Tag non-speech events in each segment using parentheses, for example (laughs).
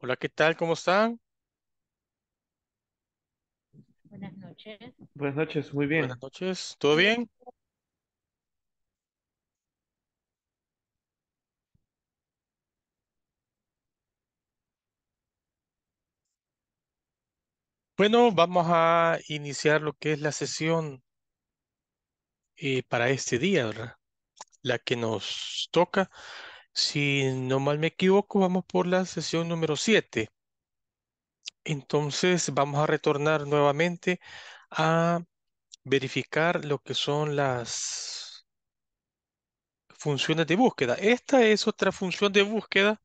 Hola, ¿qué tal? ¿Cómo están? Buenas noches. Buenas noches, muy bien. Buenas noches. ¿Todo bien? Bueno, vamos a iniciar lo que es la sesión eh, para este día, ¿verdad? La que nos toca si no mal me equivoco, vamos por la sesión número 7. Entonces vamos a retornar nuevamente a verificar lo que son las funciones de búsqueda. Esta es otra función de búsqueda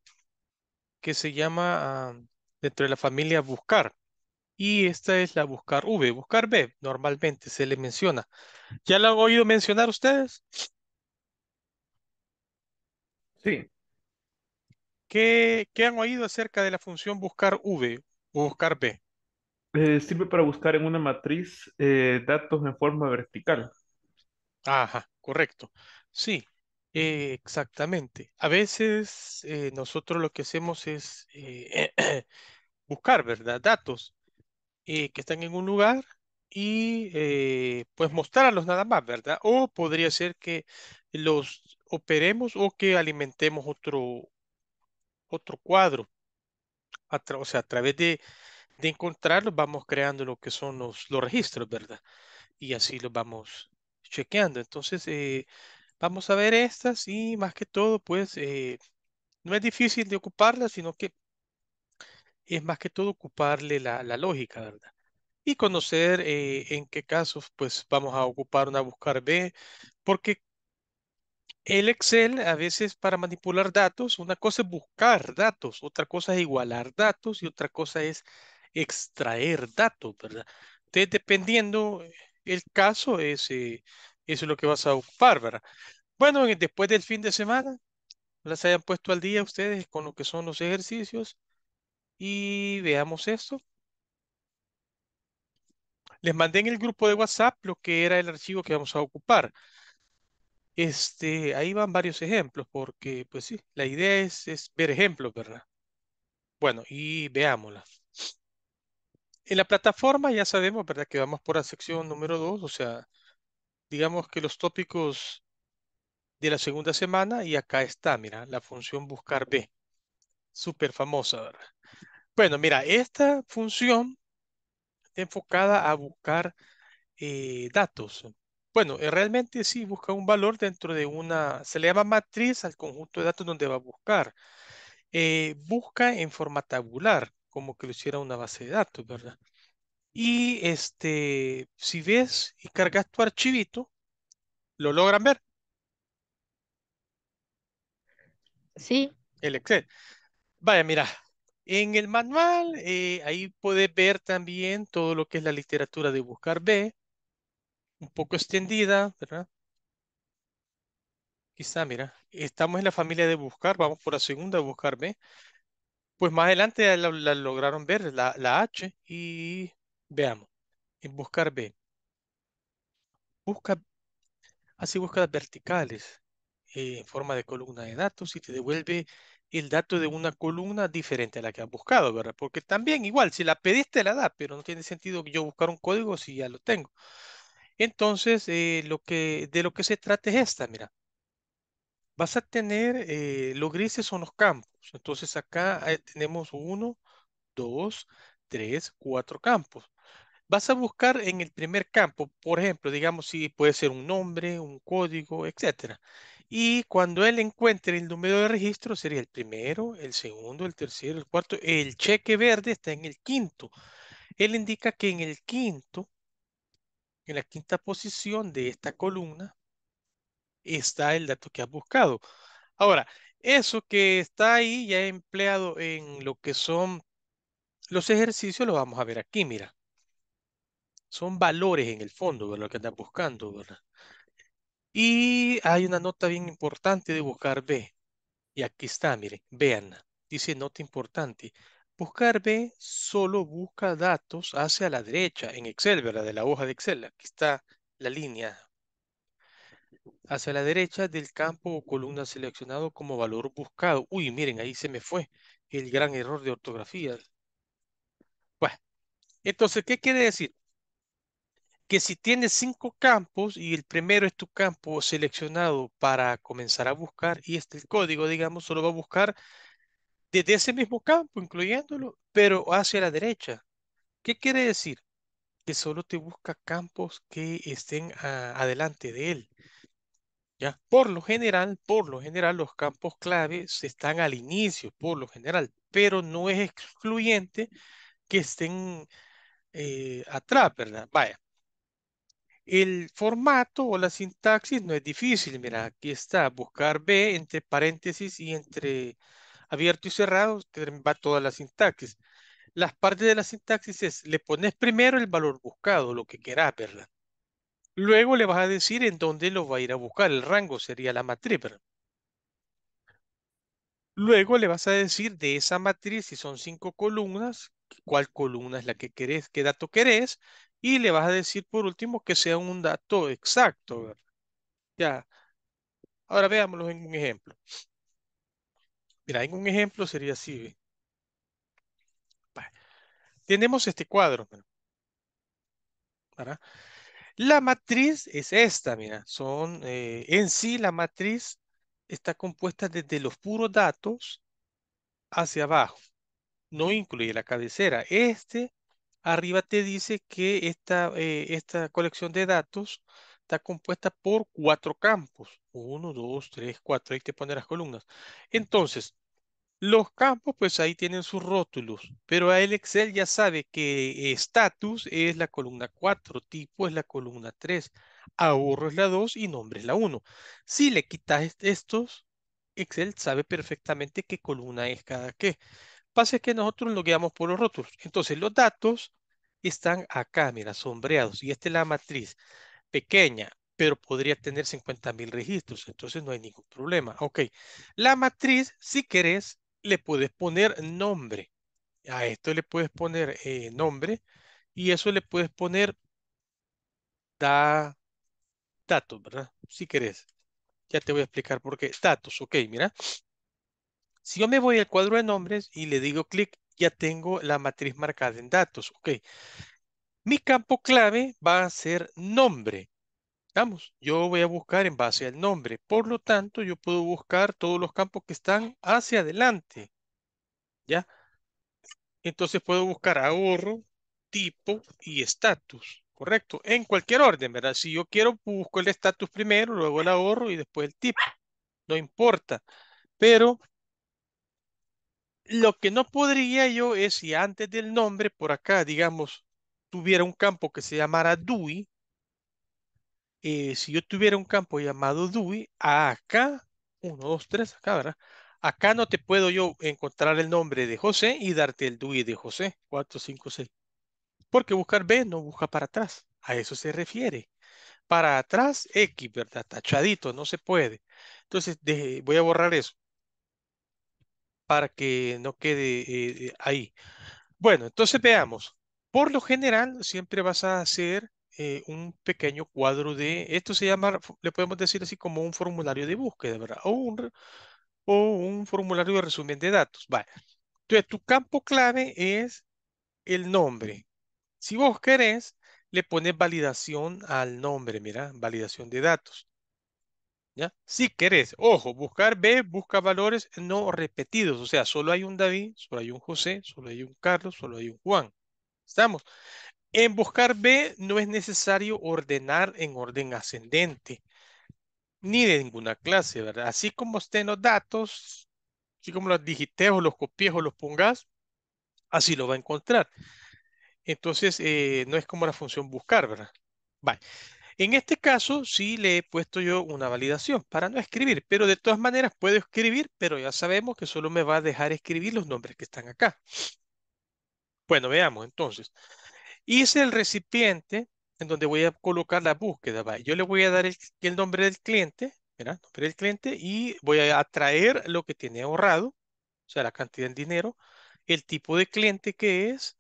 que se llama ah, dentro de la familia buscar. Y esta es la buscar V, buscar B, normalmente se le menciona. ¿Ya la han oído mencionar ustedes? Sí. ¿Qué, han oído acerca de la función buscar V o buscar B? Eh, sirve para buscar en una matriz eh, datos en forma vertical. Ajá, correcto. Sí, eh, exactamente. A veces nosotros lo que hacemos es (clears throat) buscar, ¿verdad? Datos que están en un lugar y pues mostrarlos nada más, ¿verdad? O podría ser que los operemos o que alimentemos otro, otro cuadro. o sea, a través de, de encontrarlos vamos creando lo que son los, los registros, ¿verdad? Y así los vamos chequeando. Entonces, eh, vamos a ver estas y más que todo, pues, eh, no es difícil de ocuparlas, sino que es más que todo ocuparle la, la lógica, ¿verdad? Y conocer eh, en qué casos, pues, vamos a ocupar una buscar B, porque el Excel a veces para manipular datos, una cosa es buscar datos, otra cosa es igualar datos y otra cosa es extraer datos, ¿verdad? Entonces, dependiendo el caso, es, eso eh, es lo que vas a ocupar, ¿verdad? Bueno, eh, después del fin de semana, las hayan puesto al día ustedes con lo que son los ejercicios y veamos esto. Les mandé en el grupo de WhatsApp lo que era el archivo que vamos a ocupar. Este, ahí van varios ejemplos, porque pues sí, la idea es, ver ejemplos, ¿verdad? Bueno, y veámosla. En la plataforma ya sabemos, ¿verdad? Que vamos por la sección número 2, o sea, digamos que los tópicos de la segunda semana y acá está, mira, la función buscar B. Súper famosa, ¿verdad? Bueno, mira, esta función está enfocada a buscar eh, datos, bueno, eh, realmente sí busca un valor dentro de una, se le llama matriz al conjunto de datos donde va a buscar. Eh, busca en forma tabular, como que lo hiciera una base de datos, ¿verdad? Y este, si ves y cargas tu archivito, ¿lo logran ver? Sí. El Excel. Vaya, mira, en el manual eh, ahí puedes ver también todo lo que es la literatura de buscar B, un poco extendida, ¿verdad? Quizá, mira, estamos en la familia de buscar, vamos por la segunda de buscar B. Pues más adelante la, lograron ver, la, H, y veamos, en buscar B. Busca, hace búsquedas verticales eh, en forma de columna de datos y te devuelve el dato de una columna diferente a la que has buscado, ¿verdad? Porque también igual, si la pediste la da, pero no tiene sentido que yo buscar un código si ya lo tengo. Entonces, eh, lo que, de lo que se trata es esta, mira. Vas a tener, eh, los grises son los campos. Entonces acá eh, tenemos uno, dos, tres, cuatro campos. Vas a buscar en el primer campo, por ejemplo, digamos si puede ser un nombre, un código, etc. Y cuando él encuentre el número de registro, sería el primero, el segundo, el tercero, el cuarto. El cheque verde está en el quinto. Él indica que en el quinto en la quinta posición de esta columna está el dato que has buscado. Ahora, eso que está ahí ya empleado en lo que son los ejercicios, lo vamos a ver aquí, mira. Son valores en el fondo, ¿verdad? Lo que andas buscando, ¿verdad? Y hay una nota bien importante de buscar B. Y aquí está, miren, vean. Dice nota importante. Buscar B solo busca datos hacia la derecha en Excel, ¿verdad? De la hoja de Excel. Aquí está la línea hacia la derecha del campo o columna seleccionado como valor buscado. Uy, miren, ahí se me fue el gran error de ortografía. Bueno, entonces, ¿qué quiere decir? Que si tienes cinco campos y el primero es tu campo seleccionado para comenzar a buscar y este el código, digamos, solo va a buscar desde ese mismo campo, incluyéndolo, pero hacia la derecha. ¿Qué quiere decir? Que solo te busca campos que estén ah, adelante de él. ¿Ya? Por lo general, por lo general, los campos claves están al inicio, por lo general, pero no es excluyente que estén eh, atrás, ¿verdad? Vaya. El formato o la sintaxis no es difícil, mira, aquí está, buscar B entre paréntesis y entre abierto y cerrado, va toda la sintaxis. Las partes de la sintaxis es, le pones primero el valor buscado, lo que querás, ¿verdad? Luego le vas a decir en dónde lo va a ir a buscar, el rango sería la matriz, ¿verdad? Luego le vas a decir de esa matriz, si son cinco columnas, cuál columna es la que querés, qué dato querés, y le vas a decir por último que sea un dato exacto, ¿verdad? Ya. Ahora veámoslo en un ejemplo. Mira, en un ejemplo sería así. Tenemos este cuadro. La matriz es esta, mira. Son, eh, en sí, la matriz está compuesta desde los puros datos hacia abajo. No incluye la cabecera. Este, arriba te dice que esta, eh, esta colección de datos está compuesta por cuatro campos. Uno, dos, tres, cuatro. Ahí te pone las columnas. Entonces, los campos, pues ahí tienen sus rótulos, pero el Excel ya sabe que status es la columna cuatro. tipo es la columna 3, ahorro es la 2 y nombre es la 1. Si le quitas estos, Excel sabe perfectamente qué columna es cada qué. Pasa que nosotros lo guiamos por los rótulos. Entonces los datos están acá, mira, sombreados, y esta es la matriz pequeña, pero podría tener 50 mil registros, entonces no hay ningún problema. Ok, la matriz, si querés, le puedes poner nombre. A esto le puedes poner eh, nombre y eso le puedes poner da, datos, ¿verdad? Si querés. Ya te voy a explicar por qué. Datos, ok, mira. Si yo me voy al cuadro de nombres y le digo clic, ya tengo la matriz marcada en datos. Ok, mi campo clave va a ser nombre. Vamos, yo voy a buscar en base al nombre. Por lo tanto, yo puedo buscar todos los campos que están hacia adelante. ¿Ya? Entonces puedo buscar ahorro, tipo y estatus. Correcto. En cualquier orden, ¿verdad? Si yo quiero, busco el estatus primero, luego el ahorro y después el tipo. No importa. Pero lo que no podría yo es si antes del nombre, por acá, digamos, tuviera un campo que se llamara DUI, eh, si yo tuviera un campo llamado DUI, acá, 1, 2, 3, acá, ¿verdad? Acá no te puedo yo encontrar el nombre de José y darte el DUI de José, 4, 5, 6. Porque buscar B no busca para atrás, a eso se refiere. Para atrás, X, ¿verdad? Tachadito, no se puede. Entonces, voy a borrar eso para que no quede eh, eh, ahí. Bueno, entonces veamos. Por lo general, siempre vas a hacer eh, un pequeño cuadro de, esto se llama, le podemos decir así como un formulario de búsqueda, ¿verdad? O un, formulario de resumen de datos. Vale. Entonces, tu campo clave es el nombre. Si vos querés, le pones validación al nombre, mira, validación de datos. ¿Ya? Si querés, ojo, buscar B, busca valores no repetidos, o sea, solo hay un David, solo hay un José, solo hay un Carlos, solo hay un Juan. Estamos. En buscar B no es necesario ordenar en orden ascendente, ni de ninguna clase, ¿verdad? Así como estén los datos, así como los digiteos o los copies o los pongas, así lo va a encontrar. Entonces, eh, no es como la función buscar, ¿verdad? Vale. En este caso, sí le he puesto yo una validación para no escribir, pero de todas maneras puedo escribir, pero ya sabemos que solo me va a dejar escribir los nombres que están acá. Bueno, veamos entonces. Hice el recipiente en donde voy a colocar la búsqueda. Yo le voy a dar el, nombre del cliente, ¿verdad? Nombre del cliente y voy a traer lo que tiene ahorrado, o sea, la cantidad de dinero, el tipo de cliente que es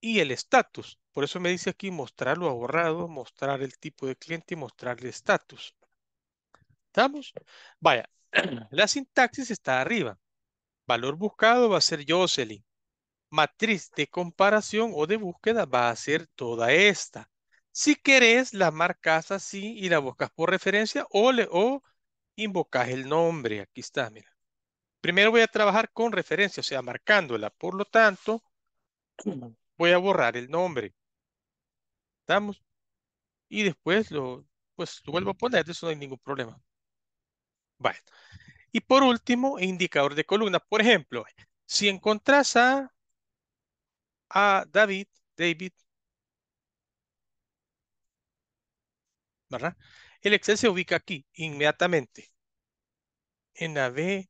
y el estatus. Por eso me dice aquí mostrar lo ahorrado, mostrar el tipo de cliente y mostrar el estatus. ¿Estamos? Vaya, (clears throat) la sintaxis está arriba. Valor buscado va a ser Jocelyn matriz de comparación o de búsqueda va a ser toda esta. Si querés, la marcas así y la buscas por referencia o, o invocas el nombre. Aquí está, mira. Primero voy a trabajar con referencia, o sea, marcándola. Por lo tanto, voy a borrar el nombre. ¿Estamos? Y después lo, pues, vuelvo a poner, eso no hay ningún problema. Vale. Y por último, indicador de columna. Por ejemplo, si encontrás a a David, David, ¿verdad? El Excel se ubica aquí inmediatamente, en la B4.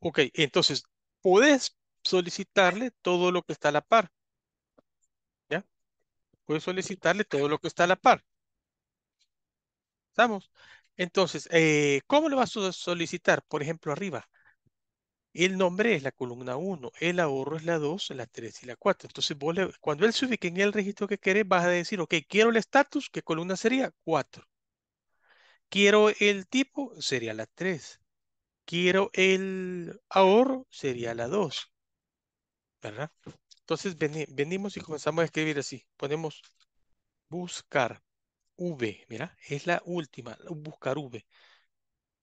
Ok, entonces, puedes solicitarle todo lo que está a la par. ¿Ya? Puedes solicitarle todo lo que está a la par. ¿Estamos? Entonces, eh, ¿cómo lo vas a solicitar? Por ejemplo, arriba. El nombre es la columna 1, el ahorro es la 2, la 3 y la 4. Entonces, cuando él se ubique en el registro que querés, vas a decir, ok, quiero el estatus, ¿qué columna sería? 4. Quiero el tipo, sería la 3. Quiero el ahorro, sería la 2. ¿Verdad? Entonces venimos y comenzamos a escribir así. Ponemos buscar V, mira, es la última, buscar V.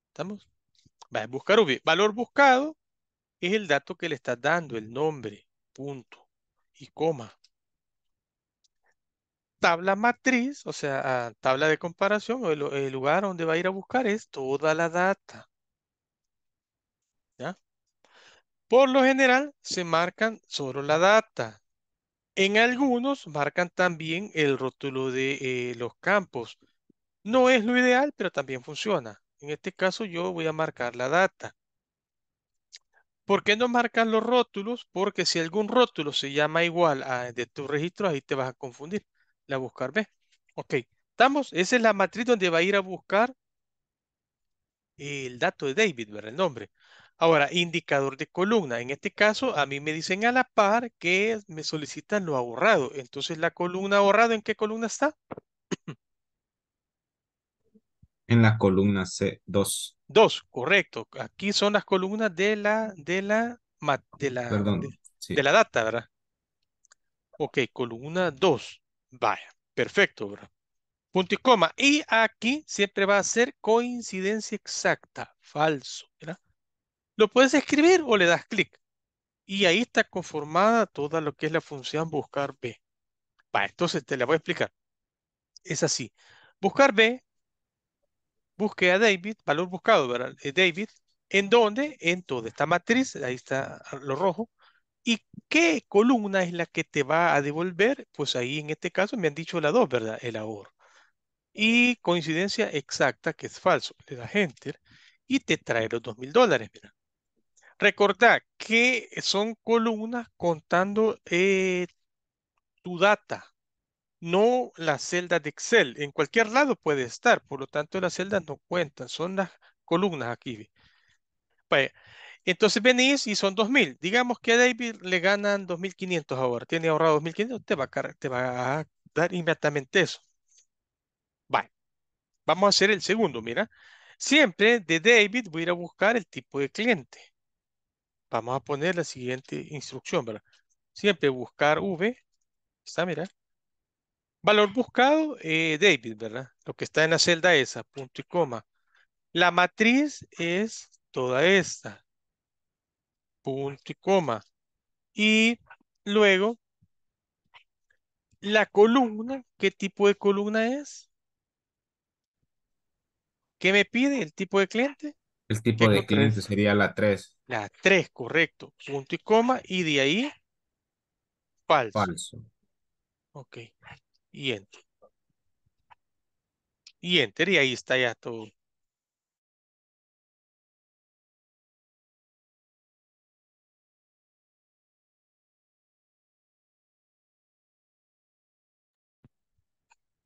¿Estamos? a buscar V, valor buscado, es el dato que le estás dando, el nombre, punto y coma. Tabla matriz, o sea, ah, tabla de comparación el, lugar donde va a ir a buscar es toda la data. Por lo general se marcan solo la data. En algunos marcan también el rótulo de eh, los campos. No es lo ideal, pero también funciona. En este caso yo voy a marcar la data. ¿Por qué no marcan los rótulos? Porque si algún rótulo se llama igual a de tu registro, ahí te vas a confundir. La buscar B. Ok, estamos. Esa es la matriz donde va a ir a buscar el dato de David, ver El nombre. Ahora, indicador de columna. En este caso, a mí me dicen a la par que me solicitan lo ahorrado. Entonces, la columna ahorrado, ¿en qué columna está? (clears throat) En la columna C2. 2, correcto. Aquí son las columnas de la, de la, de Perdón, de, la data, ¿verdad? Ok, columna 2. Vaya, perfecto, ¿verdad? Punto y coma. Y aquí siempre va a ser coincidencia exacta, falso, ¿verdad? Lo puedes escribir o le das clic. Y ahí está conformada toda lo que es la función buscar B. Vale, entonces te la voy a explicar. Es así. Buscar B busque a David, valor buscado, ¿verdad? Eh, David, ¿en dónde? En toda esta matriz, ahí está ah, lo rojo. ¿Y qué columna es la que te va a devolver? Pues ahí en este caso me han dicho la 2, ¿verdad? El ahorro. Y coincidencia exacta, que es falso. Le das enter y te trae los 2.000 mil dólares, Recordad que son columnas contando eh, tu data, no la celda de Excel. En cualquier lado puede estar, por lo tanto las celdas no cuentan, son las columnas aquí. Entonces venís y son 2.000. Digamos que a David le ganan 2.500 ahora. Tiene ahorrado 2.500, te va, a, te va a dar inmediatamente eso. Vale. Vamos a hacer el segundo, mira. Siempre de David voy a ir a buscar el tipo de cliente. Vamos a poner la siguiente instrucción, ¿verdad? Siempre buscar V. Está, mira. Valor buscado, eh, David, ¿verdad? Lo que está en la celda esa, punto y coma. La matriz es toda esta, punto y coma. Y luego, la columna, ¿qué tipo de columna es? ¿Qué me pide el tipo de cliente? El tipo de cliente sería la 3. La 3, correcto. Punto y coma, y de ahí, falso. Falso. Ok y enter. Y enter y ahí está ya todo.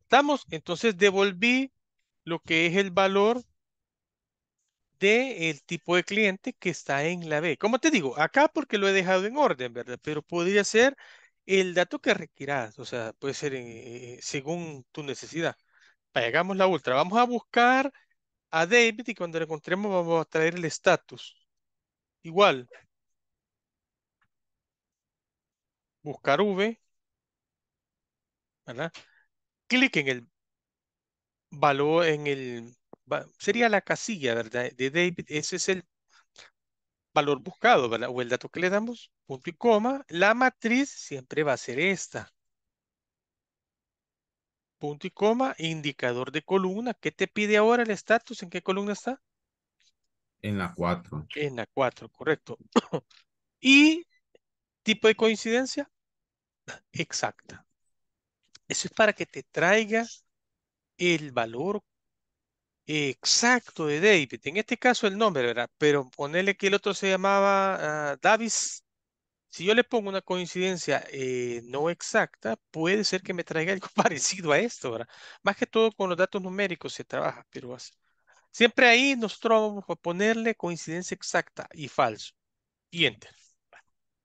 ¿Estamos? Entonces devolví lo que es el valor del el tipo de cliente que está en la B. Como te digo, acá porque lo he dejado en orden, ¿verdad? Pero podría ser el dato que requieras, o sea, puede ser eh, eh, según tu necesidad. Pagamos la ultra. Vamos a buscar a David y cuando lo encontremos vamos a traer el estatus. Igual. Buscar V. ¿Verdad? Clic en el valor, en el... Sería la casilla, ¿verdad? De David. Ese es el valor buscado, ¿verdad? O el dato que le damos, punto y coma, la matriz siempre va a ser esta. Punto y coma, indicador de columna. ¿Qué te pide ahora el estatus? ¿En qué columna está? En la 4. En la 4, correcto. (clears throat) y tipo de coincidencia, exacta. Eso es para que te traiga el valor Exacto, de David. En este caso el nombre, ¿verdad? Pero ponerle que el otro se llamaba ah, Davis. Si yo le pongo una coincidencia eh, no exacta, puede ser que me traiga (laughs) algo parecido a esto, ¿verdad? Más que todo con los datos numéricos se trabaja, pero así. siempre ahí nosotros vamos a ponerle coincidencia exacta y falso. Y enter.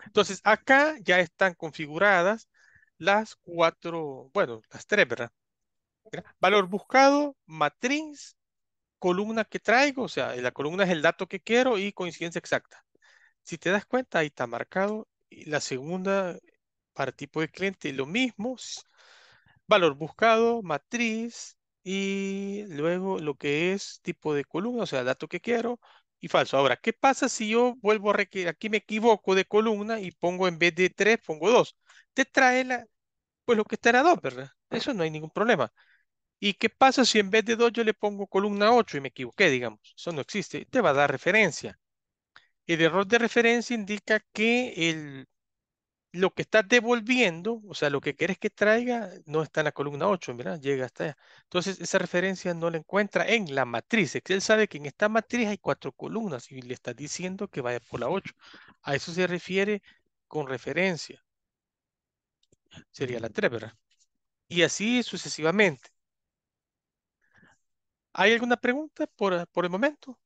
Entonces, acá ya están configuradas las cuatro, bueno, las tres, ¿verdad? Valor buscado, matriz columna que traigo, o sea, la columna es el dato que quiero y coincidencia exacta. Si te das cuenta, ahí está marcado y la segunda para tipo de cliente, lo mismo, valor buscado, matriz y luego lo que es tipo de columna, o sea, dato que quiero y falso. Ahora, ¿qué pasa si yo vuelvo a requerir, aquí me equivoco de columna y pongo en vez de 3, pongo 2? Te trae la, pues lo que está estará 2, ¿verdad? Eso no hay ningún problema. ¿Y qué pasa si en vez de 2 yo le pongo columna 8 y me equivoqué, digamos? Eso no existe, te va a dar referencia. El error de referencia indica que lo que estás devolviendo, o sea, lo que quieres que traiga, no está en la columna 8, mira, llega hasta allá. Entonces, esa referencia no la encuentra en la matriz. Él sabe que en esta matriz hay cuatro columnas y le está diciendo que vaya por la 8. A eso se refiere con referencia. Sería la 3, ¿verdad? Y así sucesivamente. ¿Hay alguna pregunta por, eh, por el momento?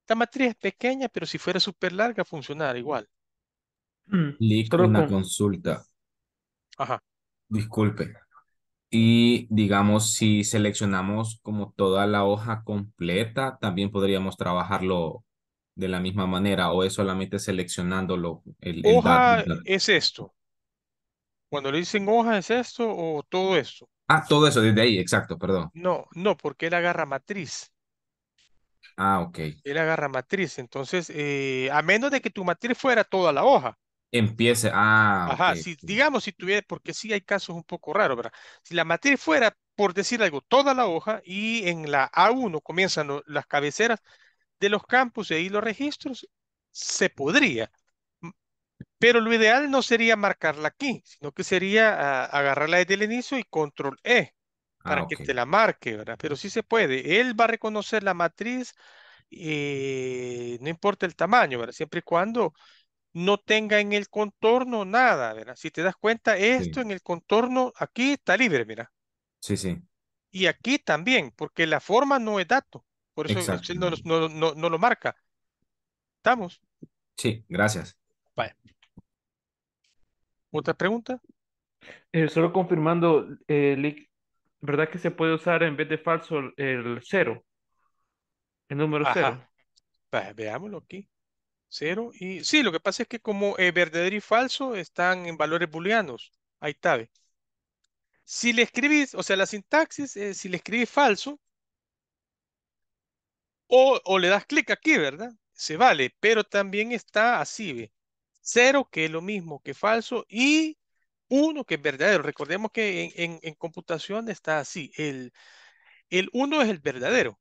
Esta matriz es pequeña, pero si fuera súper larga, funcionará igual. Mm, Listo, una consulta. Ajá. Disculpe. Y digamos, si seleccionamos como toda la hoja completa, también podríamos trabajarlo de la misma manera o es solamente seleccionándolo. El, hoja es esto. Cuando le dicen hoja ¿es esto o todo esto? Ah, todo eso, desde ahí, exacto, perdón. No, no, porque él agarra matriz. Ah, ok. Él agarra matriz, entonces, eh, a menos de que tu matriz fuera toda la hoja. Empiece, ah. Ajá, si, digamos, si tuviera, porque sí hay casos un poco raros, ¿verdad? Si la matriz fuera, por decir algo, toda la hoja y en la A1 comienzan las cabeceras de los campos y ahí los registros, se podría. Pero lo ideal no sería marcarla aquí, sino que sería ah, agarrarla desde el inicio y control E para ah, que te la marque, ¿verdad? Pero sí se puede. Él va a reconocer la matriz, eh, no importa el tamaño, ¿verdad? Siempre y cuando no tenga en el contorno nada, ¿verdad? Si te das cuenta, esto en el contorno aquí está libre, mira. Sí, sí. Y aquí también, porque la forma no es dato. Por eso no, no, no, no, lo marca. ¿Estamos? Sí, gracias. Vale. ¿Otra pregunta? Eh, solo confirmando, eh, ¿verdad que se puede usar en vez de falso el cero? El número cero. veámoslo aquí. Cero y sí, lo que pasa es que como eh, verdadero y falso están en valores booleanos. Ahí está. Si le escribís, o sea, la sintaxis, si le escribís falso, o, o le das clic aquí, ¿verdad? Se vale, pero también está así, Cero, que es lo mismo que falso y uno, que es verdadero. Recordemos que en, computación está así, el, el uno es el verdadero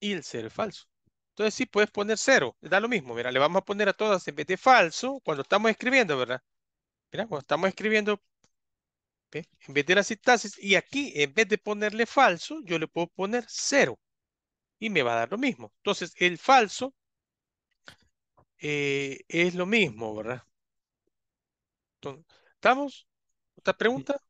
y el cero es falso. Entonces sí puedes poner cero da lo mismo, mira, le vamos a poner a todas en vez de falso cuando estamos escribiendo, ¿verdad? Mira, cuando estamos escribiendo, en vez de la sintaxis, y aquí en vez de ponerle falso, yo le puedo poner cero. y me va a dar lo mismo. Entonces el falso eh, es lo mismo, ¿verdad? ¿Estamos? ¿Otra mm. pregunta?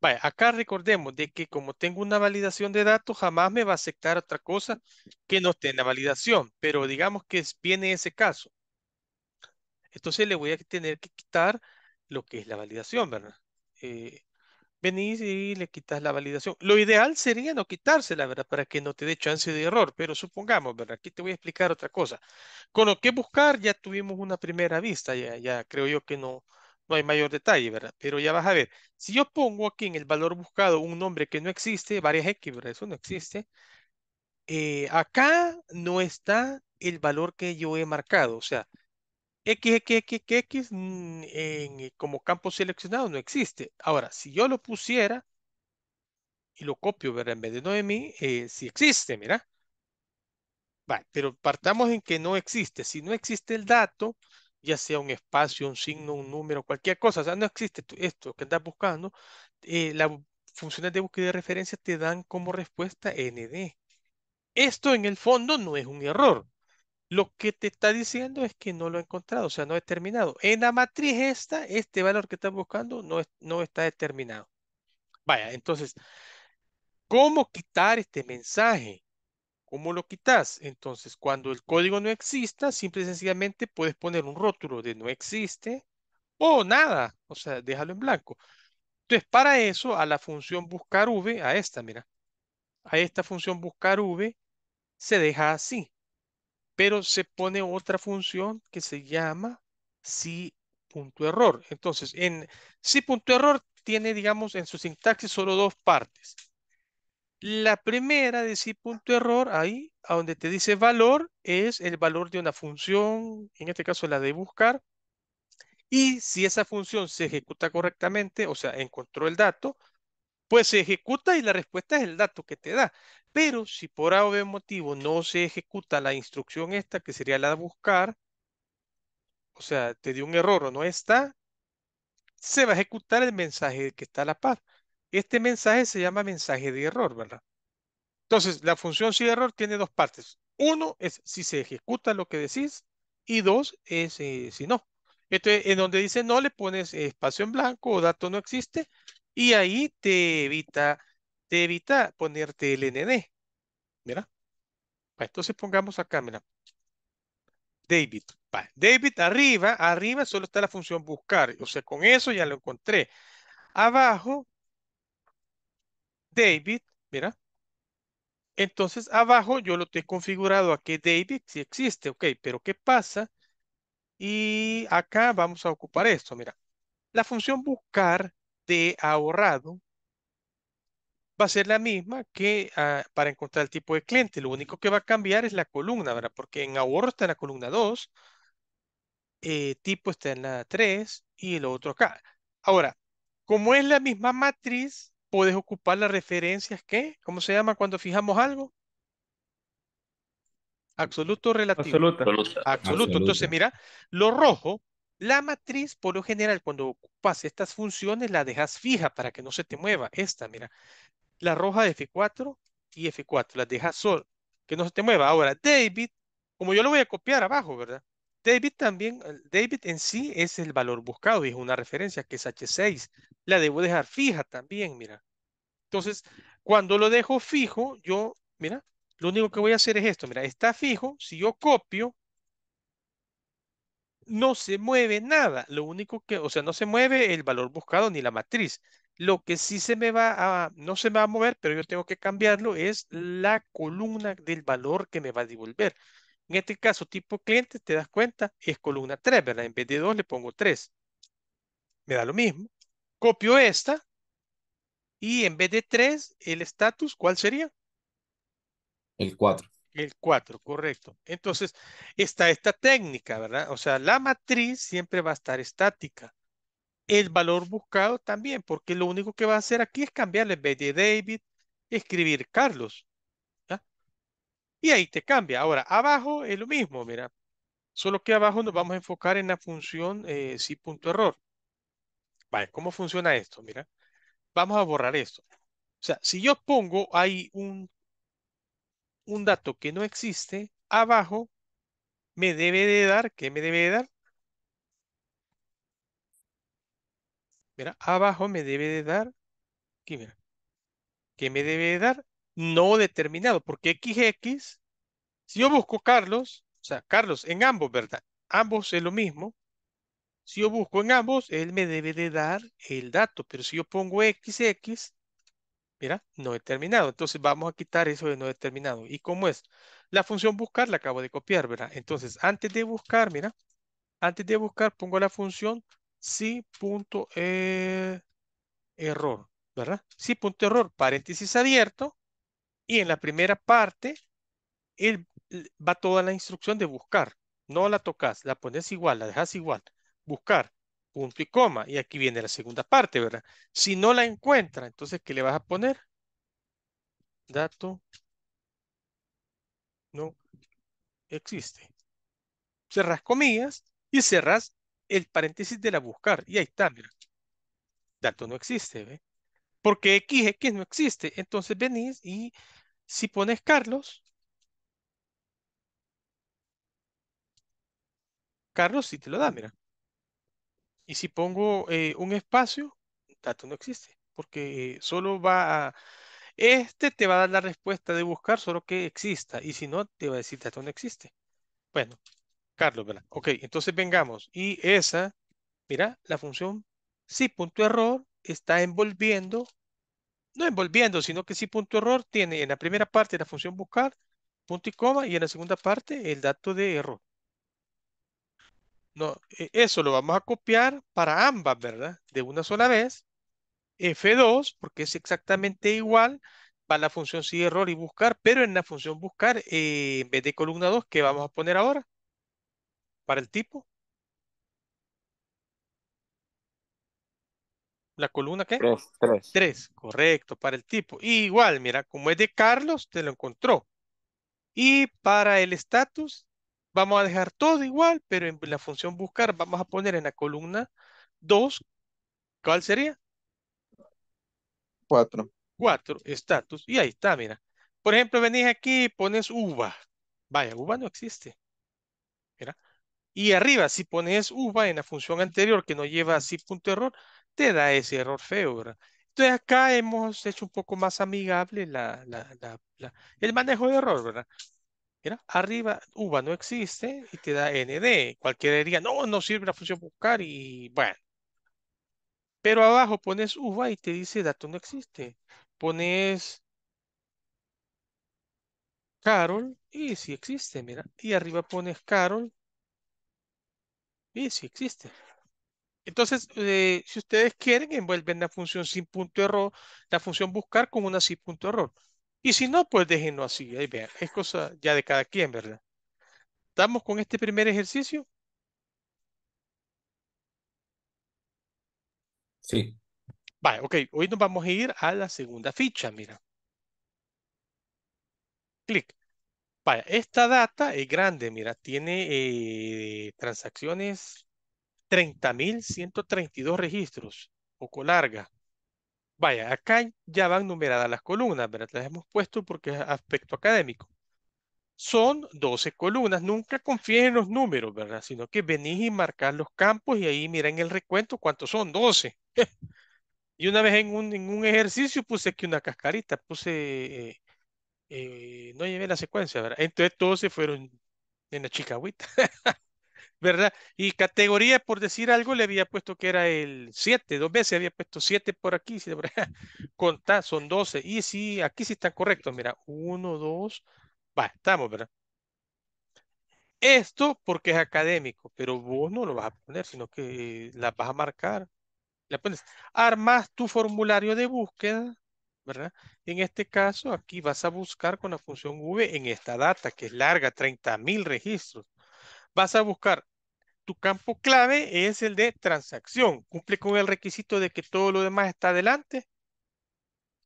Vaya, acá recordemos de que como tengo una validación de datos, jamás me va a aceptar otra cosa que no esté en la validación, pero digamos que viene ese caso. Entonces le voy a tener que quitar lo que es la validación, ¿verdad? Eh, venís y le quitas la validación. Lo ideal sería no quitársela, ¿verdad? Para que no te dé chance de error, pero supongamos, ¿verdad? Aquí te voy a explicar otra cosa. Con lo que buscar ya tuvimos una primera vista, ya, ya creo yo que no, no hay mayor detalle, ¿verdad? Pero ya vas a ver, si yo pongo aquí en el valor buscado un nombre que no existe, varias X, ¿verdad? Eso no existe. Eh, acá no está el valor que yo he marcado, o sea, XXXX X mm, eh, como campo seleccionado no existe. Ahora, si yo lo pusiera y lo copio, ¿verdad? En vez de de eh, si existe, mira. Vale, pero partamos en que no existe. Si no existe el dato, ya sea un espacio, un signo, un número, cualquier cosa, o sea, no existe esto que andas buscando, eh, las funciones de búsqueda de referencia te dan como respuesta ND. Esto en el fondo no es un error, lo que te está diciendo es que no lo ha encontrado, o sea, no ha determinado. En la matriz esta, este valor que estás buscando no, no está determinado. Vaya, entonces, ¿cómo quitar este mensaje? ¿Cómo lo quitas? Entonces, cuando el código no exista, simple y sencillamente puedes poner un rótulo de no existe o nada, o sea, déjalo en blanco. Entonces, para eso, a la función buscar v, a esta, mira, a esta función buscar v, se deja así pero se pone otra función que se llama si.error. Entonces, en si.error tiene, digamos, en su sintaxis solo dos partes. La primera de si.error, ahí, a donde te dice valor, es el valor de una función, en este caso la de buscar, y si esa función se ejecuta correctamente, o sea, encontró el dato, pues se ejecuta y la respuesta es el dato que te da. Pero si por A motivo no se ejecuta la instrucción esta, que sería la de buscar, o sea, te dio un error o no está, se va a ejecutar el mensaje que está a la par. Este mensaje se llama mensaje de error, ¿verdad? Entonces, la función si error tiene dos partes. Uno es si se ejecuta lo que decís y dos es eh, si no. Entonces, en donde dice no le pones espacio en blanco o dato no existe y ahí te evita te evita ponerte el ND. Mira. Entonces pongamos acá, mira. David. David arriba, arriba solo está la función buscar. O sea, con eso ya lo encontré. Abajo, David, mira. Entonces, abajo yo lo estoy configurado a que David si existe, ok, pero ¿qué pasa? Y acá vamos a ocupar esto, mira. La función buscar de ahorrado va a ser la misma que ah, para encontrar el tipo de cliente. Lo único que va a cambiar es la columna, ¿verdad? Porque en ahorro está en la columna 2, eh, tipo está en la 3 y el otro acá. Ahora, como es la misma matriz, puedes ocupar las referencias que, ¿cómo se llama cuando fijamos algo? Absoluto relativo. Absoluta. Absoluto. Entonces, mira, lo rojo, la matriz, por lo general, cuando ocupas estas funciones, la dejas fija para que no se te mueva. Esta, mira la roja de F4 y F4, las deja sol, que no se te mueva. Ahora, David, como yo lo voy a copiar abajo, ¿verdad? David también, David en sí es el valor buscado y es una referencia que es H6. La debo dejar fija también, mira. Entonces, cuando lo dejo fijo, yo, mira, lo único que voy a hacer es esto, mira, está fijo, si yo copio, no se mueve nada, lo único que, o sea, no se mueve el valor buscado ni la matriz. Lo que sí se me va a, no se me va a mover, pero yo tengo que cambiarlo, es la columna del valor que me va a devolver. En este caso, tipo cliente, te das cuenta, es columna 3, ¿verdad? En vez de 2 le pongo 3. Me da lo mismo. Copio esta y en vez de 3, el estatus, ¿cuál sería? El 4. El 4, correcto. Entonces, está esta técnica, ¿verdad? O sea, la matriz siempre va a estar estática el valor buscado también, porque lo único que va a hacer aquí es cambiarle en vez de David, escribir Carlos. Y ahí te cambia. Ahora, abajo es lo mismo, mira. Solo que abajo nos vamos a enfocar en la función eh, si punto error. Vale, ¿cómo funciona esto? Mira, vamos a borrar esto. O sea, si yo pongo ahí un, un dato que no existe, abajo me debe de dar, ¿qué me debe de dar? Mira, abajo me debe de dar, aquí mira, ¿qué me debe de dar? No determinado, porque XX, si yo busco Carlos, o sea, Carlos en ambos, ¿verdad? Ambos es lo mismo. Si yo busco en ambos, él me debe de dar el dato, pero si yo pongo XX, mira, no determinado. Entonces vamos a quitar eso de no determinado. ¿Y cómo es? La función buscar la acabo de copiar, ¿verdad? Entonces, antes de buscar, mira, antes de buscar pongo la función sí punto eh, error, ¿verdad? Sí punto error, paréntesis abierto, y en la primera parte él, va toda la instrucción de buscar. No la tocas, la pones igual, la dejas igual. Buscar, punto y coma. Y aquí viene la segunda parte, ¿verdad? Si no la encuentra, entonces, ¿qué le vas a poner? Dato. No existe. Cerras comillas y cerras el paréntesis de la buscar. Y ahí está, mira. Dato no existe, ¿ve? Porque X, no existe. Entonces venís y si pones Carlos, Carlos sí te lo da, mira. Y si pongo eh, un espacio, dato no existe, porque eh, solo va a... Este te va a dar la respuesta de buscar, solo que exista, y si no, te va a decir dato no existe. Bueno, Carlos, ¿verdad? Ok, entonces vengamos. Y esa, mira, la función si punto error está envolviendo, no envolviendo, sino que si punto error tiene en la primera parte la función buscar, punto y coma, y en la segunda parte el dato de error. No, eh, eso lo vamos a copiar para ambas, ¿verdad? De una sola vez. F2, porque es exactamente igual para la función si error y buscar, pero en la función buscar, eh, en vez de columna 2, que vamos a poner ahora? para el tipo. ¿La columna qué? Tres, tres. correcto, para el tipo. igual, mira, como es de Carlos, te lo encontró. Y para el estatus vamos a dejar todo igual, pero en la función buscar vamos a poner en la columna dos. ¿cuál sería? Cuatro. Cuatro, estatus Y ahí está, mira. Por ejemplo, venís aquí y pones uva. Vaya, uva no existe. Mira. Y arriba, si pones uva en la función anterior que no lleva así punto error, te da ese error feo, ¿verdad? Entonces acá hemos hecho un poco más amigable el manejo de error, ¿verdad? Mira, arriba uva no existe y te da nd. Cualquiera diría, no, no sirve la función buscar y bueno. Pero abajo pones uva y te dice dato no existe. Pones Carol y si sí existe, mira. Y arriba pones Carol Sí, sí existe. Entonces, eh, si ustedes quieren, envuelven la función sin punto error, la función buscar con una sin punto error. Y si no, pues déjenlo así. Ahí vean, es cosa ya de cada quien, ¿verdad? ¿Estamos con este primer ejercicio? Sí. Vale, ok. Hoy nos vamos a ir a la segunda ficha, mira. Clic. Vaya, esta data es grande, mira, tiene eh, transacciones 30.132 registros, poco larga. Vaya, acá ya van numeradas las columnas, ¿verdad? Las hemos puesto porque es aspecto académico. Son 12 columnas, nunca confíen en los números, ¿verdad? Sino que venís y marcar los campos y ahí miren el recuento, ¿cuántos son? 12. (laughs) y una vez en un, ejercicio puse aquí una cascarita, puse... Eh, eh, no llevé la secuencia, ¿verdad? Entonces todos se fueron en la chicagüita, (laughs) ¿verdad? Y categoría, por decir algo, le había puesto que era el 7, dos veces había puesto 7 por aquí, ¿verdad? (laughs) Contá, son 12. Y sí, aquí sí están correctos, mira, 1, 2, va, estamos, ¿verdad? Esto porque es académico, pero vos no lo vas a poner, sino que la vas a marcar. La pones. Armas tu formulario de búsqueda ¿verdad? En este caso, aquí vas a buscar con la función V en esta data, que es larga, 30.000 registros. Vas a buscar, tu campo clave es el de transacción. ¿Cumple con el requisito de que todo lo demás está adelante?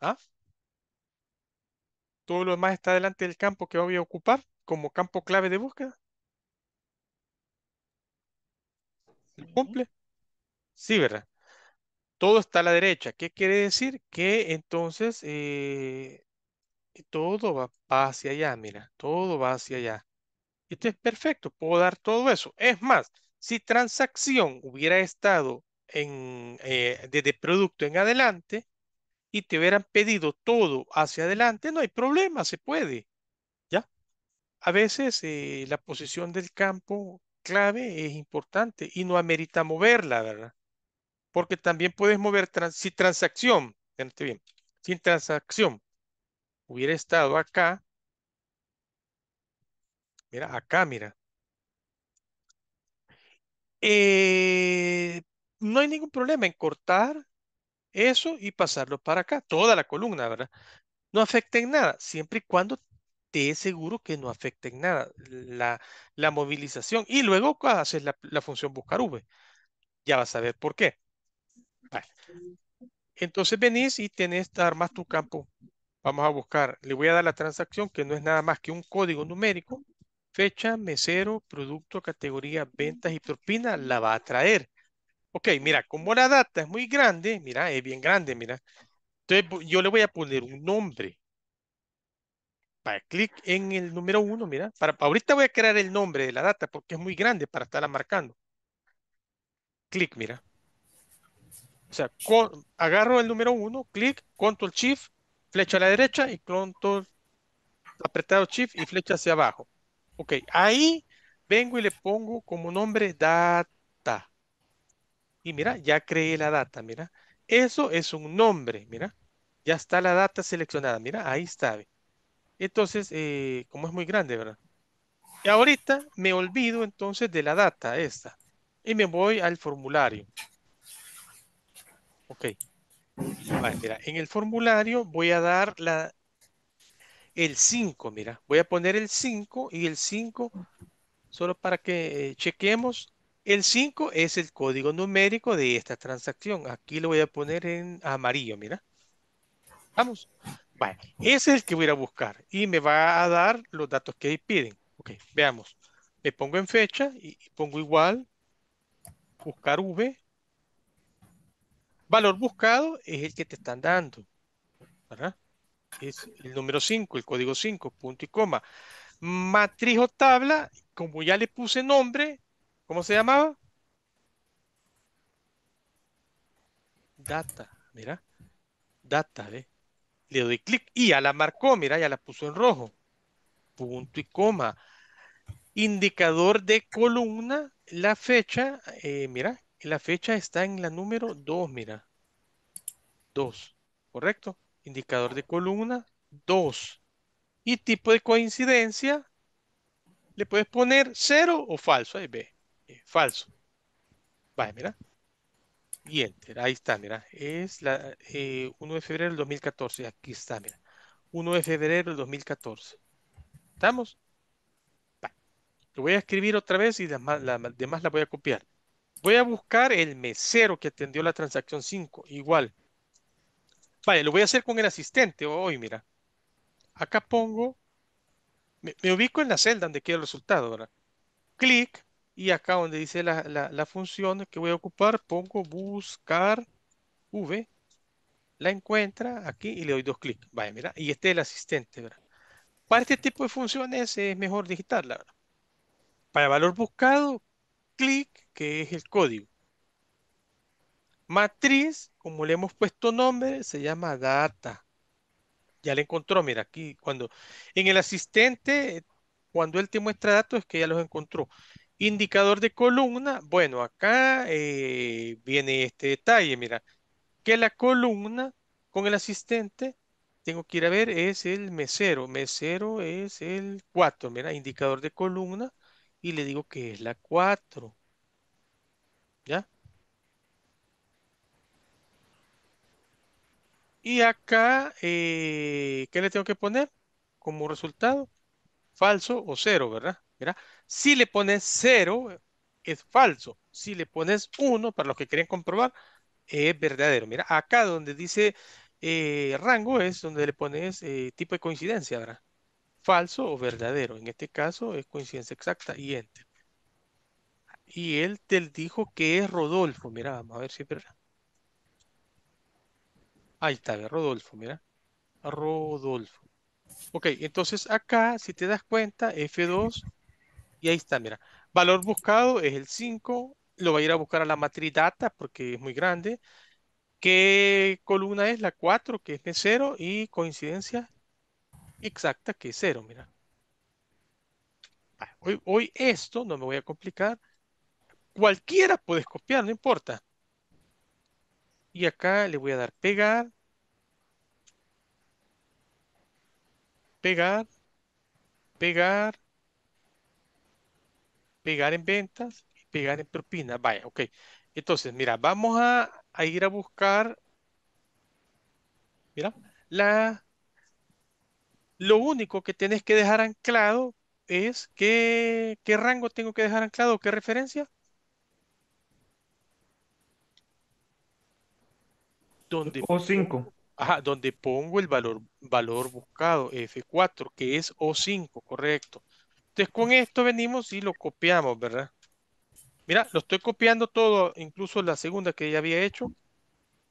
¿Ah? ¿Todo lo demás está adelante del campo que voy a ocupar como campo clave de búsqueda? ¿Cumple? Sí, ¿verdad? todo está a la derecha. ¿Qué quiere decir? Que entonces eh, todo va, hacia allá, mira, todo va hacia allá. Esto es perfecto, puedo dar todo eso. Es más, si transacción hubiera estado en, eh, desde producto en adelante y te hubieran pedido todo hacia adelante, no hay problema, se puede. ¿Ya? A veces eh, la posición del campo clave es importante y no amerita moverla, ¿verdad? porque también puedes mover trans, si transacción, bien, sin transacción hubiera estado acá, mira, acá, mira. Eh, no hay ningún problema en cortar eso y pasarlo para acá, toda la columna, ¿verdad? No afecta en nada, siempre y cuando te es seguro que no afecten en nada la, movilización. Y luego haces la, la función buscar V. Ya vas a ver por qué. Entonces venís y tenés, armas tu campo. Vamos a buscar, le voy a dar la transacción que no es nada más que un código numérico. Fecha, mesero, producto, categoría, ventas y propina, la va a traer. Ok, mira, como la data es muy grande, mira, es bien grande, mira. Entonces yo le voy a poner un nombre. Para clic en el número uno, mira. Para, ahorita voy a crear el nombre de la data porque es muy grande para estarla marcando. Clic, mira. O sea, agarro el número 1, clic, control shift, flecha a la derecha y control apretado shift y flecha hacia abajo. Ok, ahí vengo y le pongo como nombre data. Y mira, ya creé la data, mira. Eso es un nombre, mira. Ya está la data seleccionada, mira, ahí está. Entonces, eh, como es muy grande, ¿verdad? Y ahorita me olvido entonces de la data esta. Y me voy al formulario. Ok. en el formulario voy a dar la, el 5, mira. Voy a poner el 5 y el 5, solo para que eh, chequemos, el 5 es el código numérico de esta transacción. Aquí lo voy a poner en amarillo, mira. Vamos. Vale, ese es el que voy a buscar y me va a dar los datos que piden. Ok, veamos. Me pongo en fecha y pongo igual, buscar V, valor buscado es el que te están dando. ¿verdad? Es el número 5, el código 5, punto y coma. Matriz o tabla, como ya le puse nombre, ¿cómo se llamaba? Data, mira. Data, ¿eh? Le doy clic y ya la marcó, mira, ya la puso en rojo. Punto y coma. Indicador de columna, la fecha, eh, mira, la fecha está en la número 2, mira. 2, ¿correcto? Indicador de columna 2. Y tipo de coincidencia, le puedes poner 0 o falso. Ahí ve, eh, falso. Vale, mira. Y enter, ahí está, mira. Es la 1 eh, de febrero del 2014. Aquí está, mira. 1 de febrero del 2014. ¿Estamos? Lo voy a escribir otra vez y además la voy a copiar. Voy a buscar el mesero que atendió la transacción 5, igual. Vale, lo voy a hacer con el asistente hoy, mira. Acá pongo, me, ubico en la celda donde quiero el resultado, ¿verdad? Clic y acá donde dice la, función que voy a ocupar, pongo buscar V, la encuentra aquí y le doy dos clics. Vaya, mira, y este es el asistente, ¿verdad? Para este tipo de funciones es mejor digitarla, ¿verdad? Para valor buscado, clic, que es el código. Matriz, como le hemos puesto nombre, se llama data. Ya le encontró, mira, aquí cuando en el asistente, cuando él te muestra datos es que ya los encontró. Indicador de columna, bueno, acá eh, viene este detalle, mira, que la columna con el asistente tengo que ir a ver, es el mesero. Mesero es el 4, mira, indicador de columna y le digo que es la 4. ¿Ya? Y acá, eh, ¿qué le tengo que poner como resultado? Falso o cero, ¿verdad? mira Si le pones cero, es falso. Si le pones uno, para los que quieren comprobar, es verdadero. Mira, acá donde dice eh, rango es donde le pones eh, tipo de coincidencia, ¿verdad? falso o verdadero. En este caso es coincidencia exacta y enter. Y él te dijo que es Rodolfo. Mira, vamos a ver si Ahí está, Rodolfo, mira. Rodolfo. Ok, entonces acá, si te das cuenta, F2, y ahí está, mira. Valor buscado es el 5, lo va a ir a buscar a la matriz data porque es muy grande. ¿Qué columna es? La 4, que es 0, y coincidencia exacta que es cero, mira. Hoy, esto, no me voy a complicar, cualquiera puedes copiar, no importa. Y acá le voy a dar pegar, pegar, pegar, pegar en ventas pegar en propina. Vaya, ok. Entonces, mira, vamos a ir a buscar, mira, la lo único que tienes que dejar anclado es qué, rango tengo que dejar anclado, qué referencia. O5. ajá, donde pongo el valor, valor buscado, F4, que es O5, correcto. Entonces con esto venimos y lo copiamos, ¿verdad? Mira, lo estoy copiando todo, incluso la segunda que ya había hecho,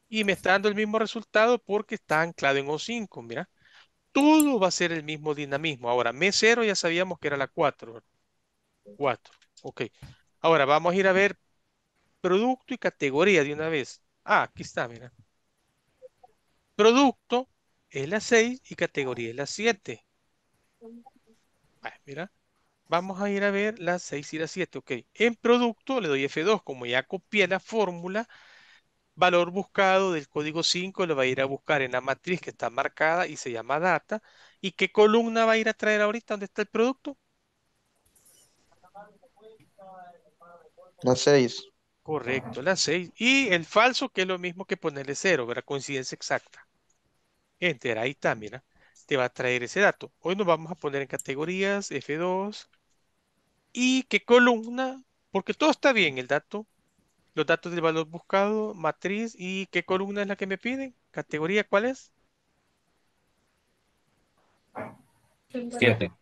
y me está dando el mismo resultado porque está anclado en O5, mira todo va a ser el mismo dinamismo. Ahora, mes 0 ya sabíamos que era la 4. 4. Ok. Ahora vamos a ir a ver producto y categoría de una vez. Ah, aquí está, mira. Producto es la 6 y categoría es la 7. Ah, mira. Vamos a ir a ver la 6 y la 7. Ok. En producto le doy F2. Como ya copié la fórmula, valor buscado del código 5 lo va a ir a buscar en la matriz que está marcada y se llama data. ¿Y qué columna va a ir a traer ahorita? ¿Dónde está el producto? La 6. Correcto, la 6. Y el falso, que es lo mismo que ponerle 0, ¿verdad? Coincidencia exacta. Enter, ahí está, mira. Te va a traer ese dato. Hoy nos vamos a poner en categorías F2. ¿Y qué columna? Porque todo está bien, el dato los datos del valor buscado, matriz y qué columna es la que me piden, categoría, ¿cuál es? Siete.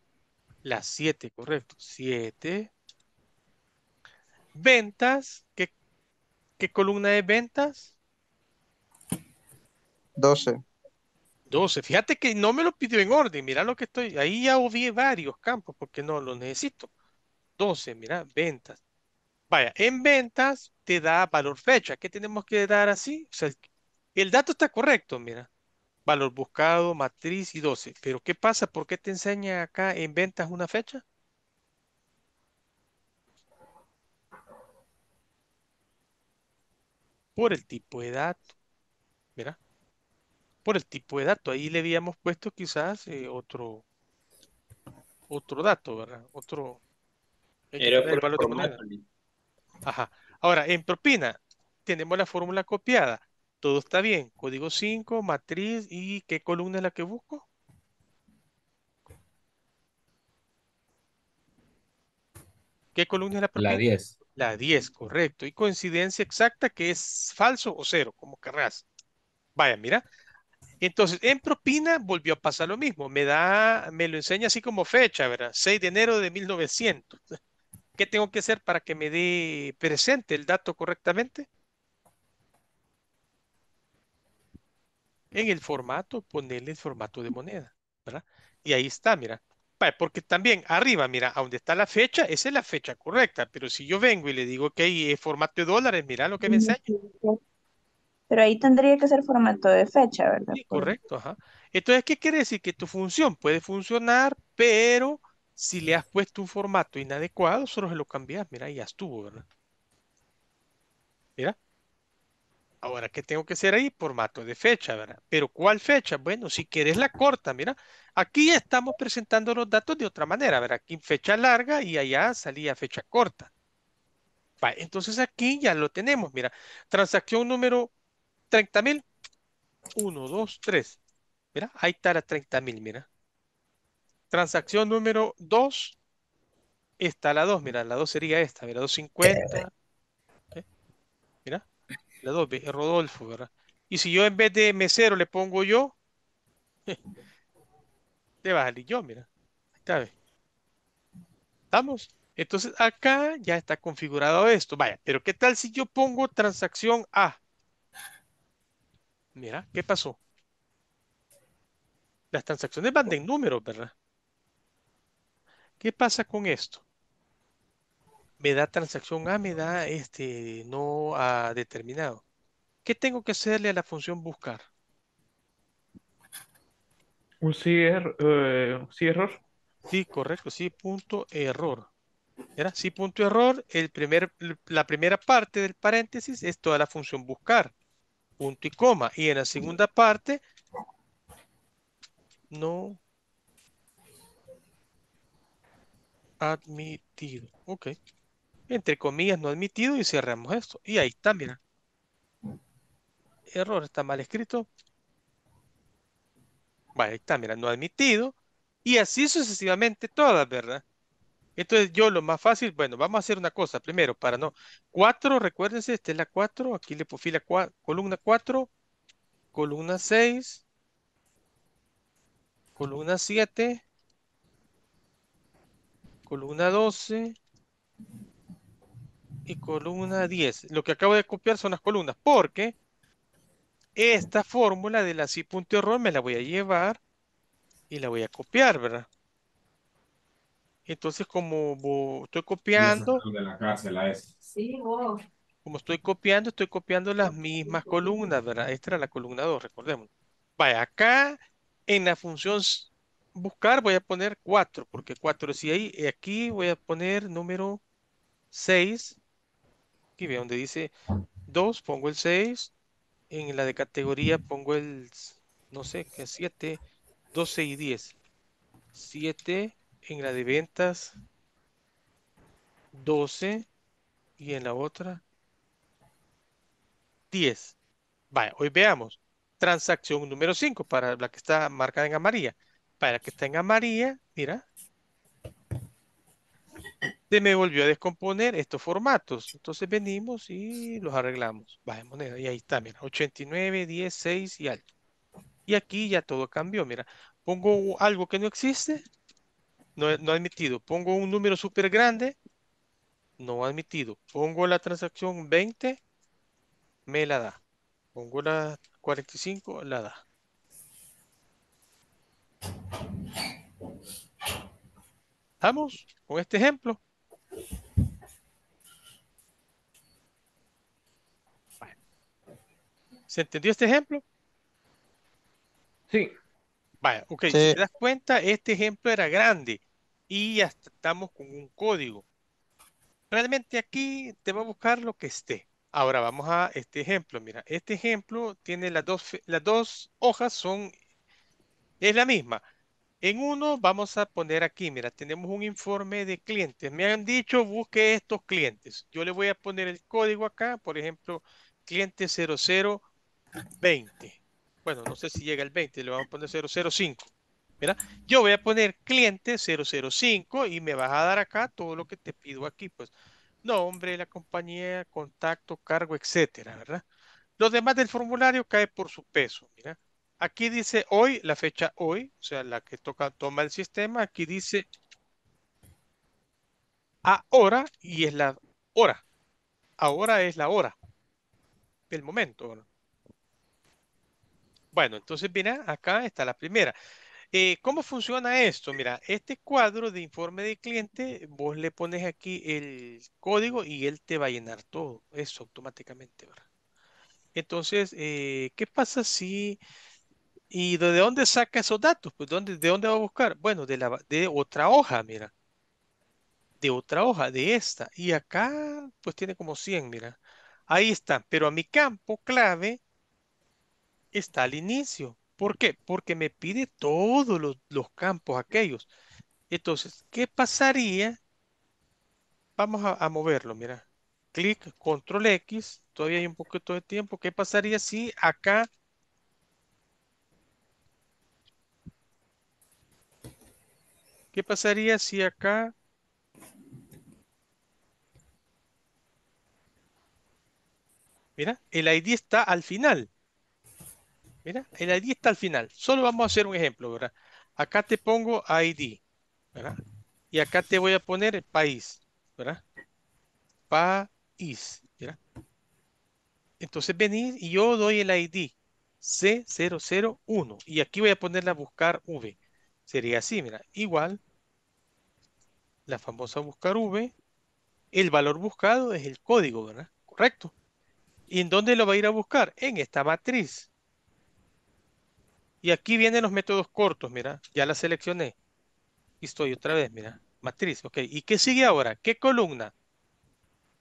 La 7, correcto. 7. Ventas, ¿qué, qué columna es ventas? 12. 12. Fíjate que no me lo pidió en orden. Mira lo que estoy. Ahí ya obvié varios campos porque no los necesito. 12, mira, ventas. Vaya, en ventas te da valor fecha. ¿Qué tenemos que dar así? el dato está correcto, mira. Valor buscado, matriz y 12. Pero ¿qué pasa? ¿Por qué te enseña acá en ventas una fecha? Por el tipo de dato. Mira. Por el tipo de dato. Ahí le habíamos puesto quizás eh, otro otro dato, ¿verdad? Otro. valor de Ahora, en propina, tenemos la fórmula copiada. Todo está bien. Código 5, matriz y qué columna es la que busco. ¿Qué columna es la propina? La 10. La 10, correcto. Y coincidencia exacta que es falso o cero, como querrás. Vaya, mira. Entonces, en propina volvió a pasar lo mismo. Me da, me lo enseña así como fecha, ¿verdad? 6 de enero de 1900. ¿Qué tengo que hacer para que me dé presente el dato correctamente? En el formato, ponerle el formato de moneda, Y ahí está, mira. Porque también arriba, mira, a donde está la fecha, esa es la fecha correcta. Pero si yo vengo y le digo que hay formato de dólares, mira lo que me enseña. Pero ahí tendría que ser formato de fecha, ¿verdad? correcto, ajá. Entonces, ¿qué quiere decir? Que tu función puede funcionar, pero si le has puesto un formato inadecuado, solo se lo cambias. Mira, ya estuvo, ¿verdad? Mira. Ahora, ¿qué tengo que hacer ahí? Formato de fecha, ¿verdad? Pero ¿cuál fecha? Bueno, si quieres la corta, mira. Aquí estamos presentando los datos de otra manera, ¿verdad? Aquí fecha larga y allá salía fecha corta. entonces aquí ya lo tenemos, mira. Transacción número 30.000. mil. 1, 2, 3. Mira, ahí está la 30.000, mira. Transacción número 2. está la 2, mira, la 2 sería esta, mira, 250. Eh. Mira, la 2, Rodolfo, ¿verdad? Y si yo en vez de mesero le pongo yo, te (laughs) va a salir yo, mira. ¿Sabes? ¿Estamos? Entonces acá ya está configurado esto. Vaya, pero ¿qué tal si yo pongo transacción A? Mira, ¿qué pasó? Las transacciones van de números, ¿verdad? ¿Qué pasa con esto? Me da transacción A, ah, me da este no a determinado. ¿Qué tengo que hacerle a la función buscar? Un er, eh, sí, error. Sí, correcto, sí, punto error. ¿Era? Sí, punto error. El primer, la primera parte del paréntesis es toda la función buscar. Punto y coma. Y en la segunda parte, no admitido. Ok. Entre comillas, no admitido y cerramos esto. Y ahí está, mira. Error, está mal escrito. Vale, ahí está, mira, no admitido. Y así sucesivamente todas, ¿verdad? Entonces yo lo más fácil, bueno, vamos a hacer una cosa primero, para no. cuatro, recuérdense, esta es la cuatro aquí le puse columna cuatro columna seis columna siete columna 12 y columna 10. Lo que acabo de copiar son las columnas, porque esta fórmula de la si.error me la voy a llevar y la voy a copiar, ¿verdad? Entonces, como estoy copiando... De la cárcel, la Sí, vos. Como estoy copiando, estoy copiando las mismas columnas, ¿verdad? Esta era la columna 2, recordemos. Vaya, acá en la función buscar voy a poner 4, porque 4 sí ahí. Y aquí voy a poner número 6. Aquí veo donde dice 2, pongo el 6. En la de categoría pongo el, no sé, que 7, 12 y 10. 7 en la de ventas, 12 y en la otra 10. Vaya, hoy veamos transacción número 5 para la que está marcada en amarilla para que tenga María, mira, se me volvió a descomponer estos formatos. Entonces venimos y los arreglamos. Baja moneda. Y ahí está, mira, 89, 10, 6 y alto. Y aquí ya todo cambió. Mira, pongo algo que no existe, no, no admitido. Pongo un número súper grande, no admitido. Pongo la transacción 20, me la da. Pongo la 45, la da vamos con este ejemplo? ¿Se entendió este ejemplo? Sí. Vaya, ok, si te das cuenta, este ejemplo era grande y ya estamos con un código. Realmente aquí te va a buscar lo que esté. Ahora vamos a este ejemplo. Mira, este ejemplo tiene las dos, las dos hojas son es la misma. En uno vamos a poner aquí, mira, tenemos un informe de clientes. Me han dicho, busque estos clientes. Yo le voy a poner el código acá, por ejemplo, cliente 0020. Bueno, no sé si llega el 20, le vamos a poner 005. Mira, yo voy a poner cliente 005 y me vas a dar acá todo lo que te pido aquí, pues nombre, la compañía, contacto, cargo, etcétera, ¿verdad? Los demás del formulario cae por su peso, mira. Aquí dice hoy, la fecha hoy, o sea, la que toca, toma el sistema. Aquí dice ahora y es la hora. Ahora es la hora del momento. Bueno, entonces mira, acá está la primera. Eh, ¿Cómo funciona esto? Mira, este cuadro de informe de cliente, vos le pones aquí el código y él te va a llenar todo, eso automáticamente, ¿verdad? Entonces, eh, ¿qué pasa si ¿Y de dónde saca esos datos? Pues ¿De dónde va a buscar? Bueno, de, la, de otra hoja, mira. De otra hoja, de esta. Y acá, pues tiene como 100, mira. Ahí está. Pero a mi campo clave está al inicio. ¿Por qué? Porque me pide todos los, campos aquellos. Entonces, ¿qué pasaría? Vamos a, a moverlo, mira. Clic, control X. Todavía hay un poquito de tiempo. ¿Qué pasaría si acá ¿Qué pasaría si acá... Mira, el ID está al final. Mira, el ID está al final. Solo vamos a hacer un ejemplo, ¿verdad? Acá te pongo ID, ¿verdad? Y acá te voy a poner el país, ¿verdad? País, ¿verdad? Entonces venís y yo doy el ID C001 y aquí voy a ponerla a buscar V. Sería así, mira, igual la famosa buscar V, el valor buscado es el código, ¿verdad? Correcto. ¿Y en dónde lo va a ir a buscar? En esta matriz. Y aquí vienen los métodos cortos, mira, ya la seleccioné. Y estoy otra vez, mira, matriz, ok. ¿Y qué sigue ahora? ¿Qué columna?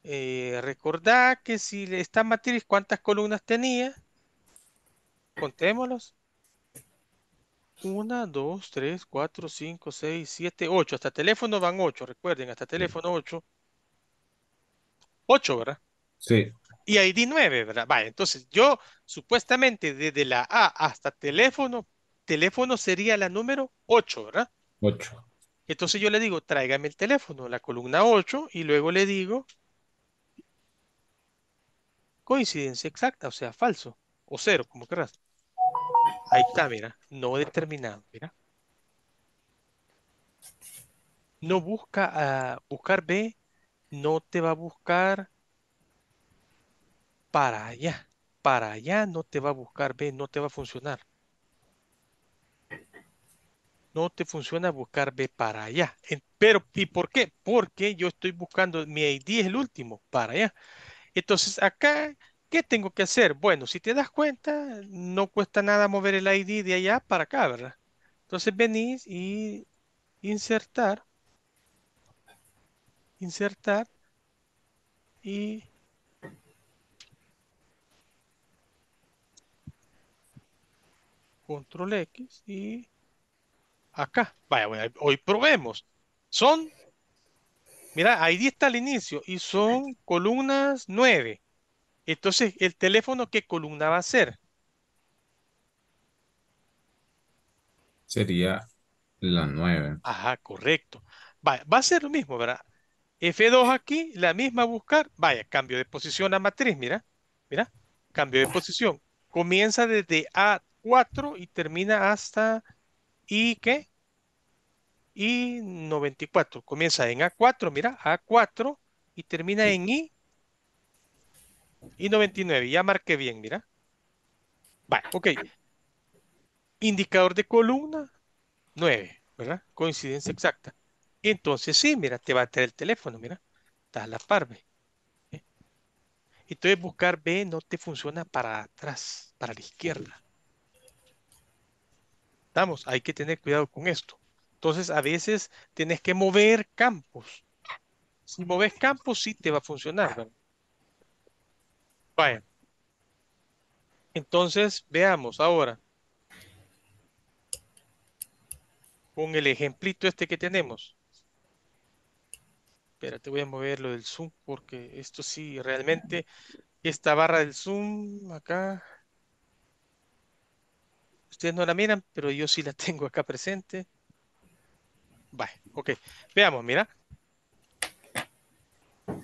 Eh, recordad que si esta matriz, ¿cuántas columnas tenía? Contémoslos. 1, 2, 3, 4, 5, 6, 7, 8. Hasta teléfono van 8, recuerden, hasta teléfono 8. 8, ¿verdad? Sí. Y ID 9, ¿verdad? Vale, entonces yo supuestamente desde la A hasta teléfono, teléfono sería la número 8, ¿verdad? 8. Entonces yo le digo, tráigame el teléfono, la columna 8, y luego le digo coincidencia exacta, o sea, falso, o cero, como querrás. Ahí está, mira, no determinado, mira. No busca, a ah, buscar B no te va a buscar para allá. Para allá no te va a buscar B, no te va a funcionar. No te funciona buscar B para allá. Pero, ¿y por qué? Porque yo estoy buscando, mi ID es el último, para allá. Entonces, acá ¿Qué tengo que hacer? Bueno, si te das cuenta, no cuesta nada mover el ID de allá para acá, ¿verdad? Entonces venís y insertar, insertar y control X y acá. Vaya, bueno, hoy probemos. Son, mira, ID está al inicio y son columnas 9. Entonces, ¿el teléfono qué columna va a ser? Sería la 9. Ajá, correcto. va a ser lo mismo, ¿verdad? F2 aquí, la misma buscar. Vaya, cambio de posición a matriz, mira. Mira, cambio de posición. Comienza desde A4 y termina hasta I, ¿qué? I94. Comienza en A4, mira, A4 y termina en I y 99, ya marqué bien, mira. Vale, ok. Indicador de columna, 9, ¿verdad? Coincidencia exacta. Entonces sí, mira, te va a traer el teléfono, mira. Estás la par, ¿Eh? Entonces buscar B no te funciona para atrás, para la izquierda. Vamos, hay que tener cuidado con esto. Entonces a veces tienes que mover campos. Si moves campos sí te va a funcionar, ¿verdad? Vaya. Entonces, veamos ahora. Con el ejemplito este que tenemos. Espérate, voy a mover lo del zoom porque esto sí, realmente, esta barra del zoom acá. Ustedes no la miran, pero yo sí la (laughs) tengo acá presente. Vale, ok. Veamos, mira.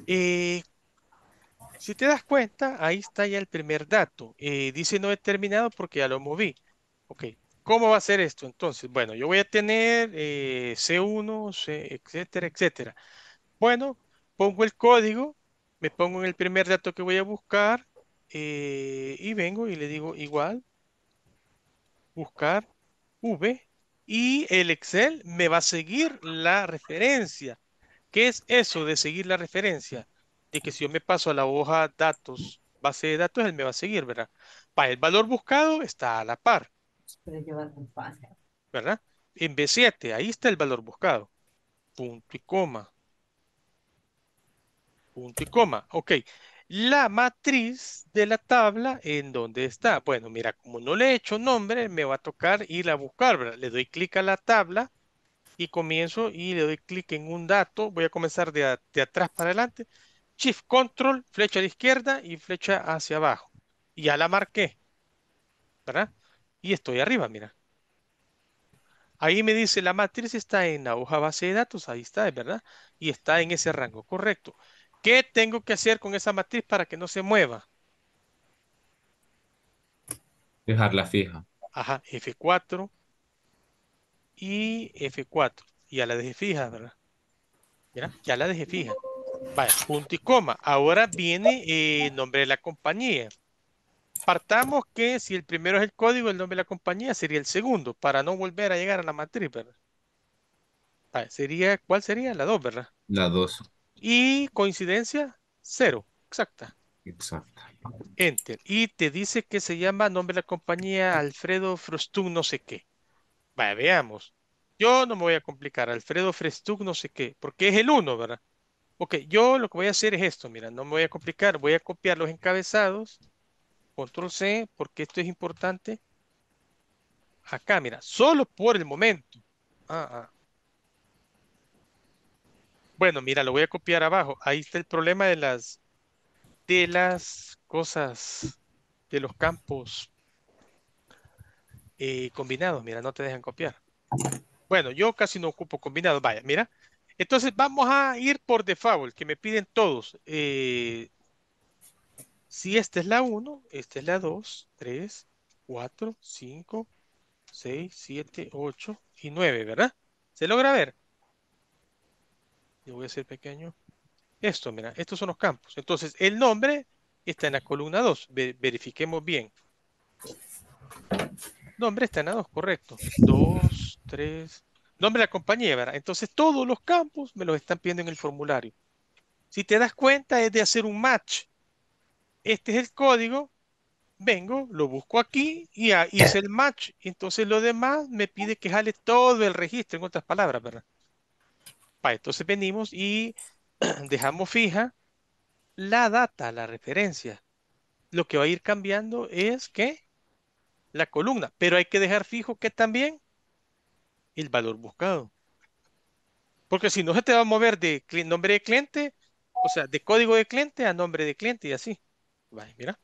Eh, si te das cuenta, ahí está ya el primer dato. Eh, dice no he terminado porque ya lo moví. Ok, ¿cómo va a ser esto entonces? Bueno, yo voy a tener eh, C1, C, etcétera, etcétera. Bueno, pongo el código, me pongo en el primer dato que voy a buscar eh, y vengo y le digo igual, buscar V y el Excel me va a seguir la referencia. ¿Qué es eso de seguir la referencia? Y que si yo me paso a la hoja datos, base de datos, él me va a seguir, ¿verdad? Para el valor buscado está a la par. ¿Verdad? En B7, ahí está el valor buscado. Punto y coma. Punto y coma. Ok. La matriz de la tabla, ¿en dónde está? Bueno, mira, como no le he hecho nombre, me va a tocar ir a buscar, ¿verdad? Le doy clic a la tabla y comienzo y le doy clic en un dato. Voy a comenzar de, de atrás para adelante Shift Control, flecha de izquierda y flecha hacia abajo. Y ya la marqué. ¿Verdad? Y estoy arriba, mira. Ahí me dice la matriz está en la hoja base de datos, ahí está, ¿verdad? Y está en ese rango, correcto. ¿Qué tengo que hacer con esa matriz para que no se mueva? Dejarla fija. Ajá, F4 y F4. Ya la dejé fija, ¿verdad? Mira, ya la dejé fija. Vaya punto y coma. Ahora viene eh, el nombre de la compañía. Partamos que si el primero es el código, el nombre de la compañía sería el segundo, para no volver a llegar a la matriz, ¿verdad? sería, ¿cuál sería? La 2, ¿verdad? La 2. Y coincidencia, 0, Exacta. Exacta. Enter. Y te dice que se llama nombre de la compañía Alfredo Frostung no sé qué. Vaya veamos. Yo no me voy a complicar. Alfredo Frostung no sé qué. Porque es el 1, ¿verdad? Ok, yo lo que voy a hacer es esto, mira, no me voy a complicar, voy a copiar los encabezados, control C, porque esto es importante. Acá, mira, solo por el momento. Ah, ah. Bueno, mira, lo voy a copiar abajo. Ahí está el problema de las, de las cosas, de los campos eh, combinados. Mira, no te dejan copiar. Bueno, yo casi no ocupo combinados. Vaya, mira, entonces vamos a ir por default, que me piden todos. Eh, si esta es la 1, esta es la 2, 3, 4, 5, 6, 7, 8 y 9, ¿verdad? ¿Se logra ver? Yo voy a hacer pequeño. Esto, mira, estos son los campos. Entonces, el nombre está en la columna 2. verifiquemos bien. Nombre está en la 2, correcto. 2, 3, nombre de la compañía, ¿verdad? Entonces todos los campos me los están pidiendo en el formulario. Si te das cuenta es de hacer un match. Este es el código, vengo, lo busco aquí y hice el match. Entonces lo demás me pide que jale todo el registro, en otras palabras, ¿verdad? entonces venimos y (clears throat) dejamos fija la data, la referencia. Lo que va a ir cambiando es que la columna, pero hay que dejar fijo que también el valor buscado. Porque si no, se te va a mover de nombre de cliente, o sea, de código de cliente a nombre de cliente y así. mira.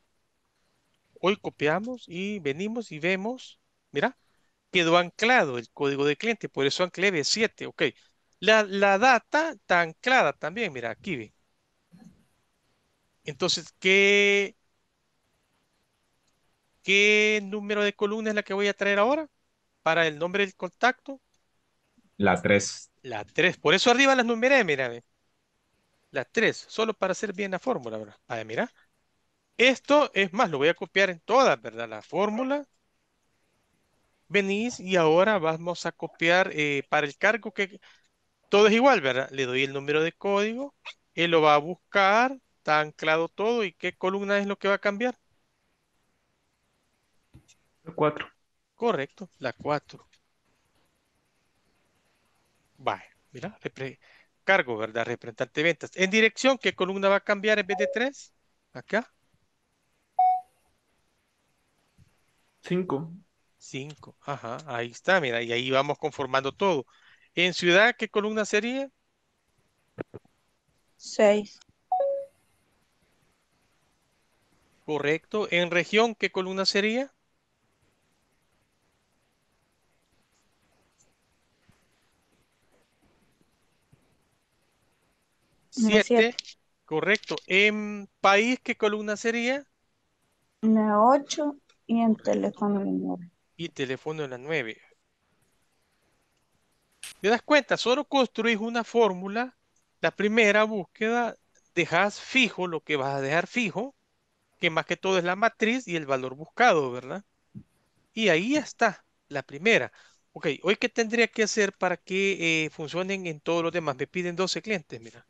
Hoy copiamos y venimos y vemos, mira, quedó anclado el código de cliente, por eso anclé B7, ok. La, data está anclada también, mira, aquí ve. Entonces, ¿qué, ¿qué número de columna es la que voy a traer ahora? para el nombre del contacto. La 3. La 3. Por eso arriba las numeré, eh, mira. La 3. Solo para hacer bien la fórmula, ¿verdad? A ver, mira. Esto es más, lo voy a copiar en todas, ¿verdad? La fórmula. Venís y ahora vamos a copiar eh, para el cargo que todo es igual, ¿verdad? Le doy el número de código, él lo va a buscar, está anclado todo y qué columna es lo que va a cambiar. 4. Correcto, la 4. Vaya, mira, cargo, ¿verdad? Representante de ventas. En dirección, ¿qué columna va a cambiar en vez de 3? Acá. 5. 5, ajá, ahí está, mira, y ahí vamos conformando todo. En ciudad, ¿qué columna sería? 6. Correcto. En región, ¿qué columna sería? 7. Correcto. ¿En país qué columna sería? La 8 y en teléfono la 9. Y teléfono la 9. ¿Te das cuenta? Solo construís una fórmula. La primera búsqueda dejas fijo lo que vas a dejar fijo, que más que todo es la matriz y el valor buscado, ¿verdad? Y ahí está la primera. Ok, hoy qué tendría que hacer para que eh, funcionen en todos los demás. Me piden 12 clientes, mira.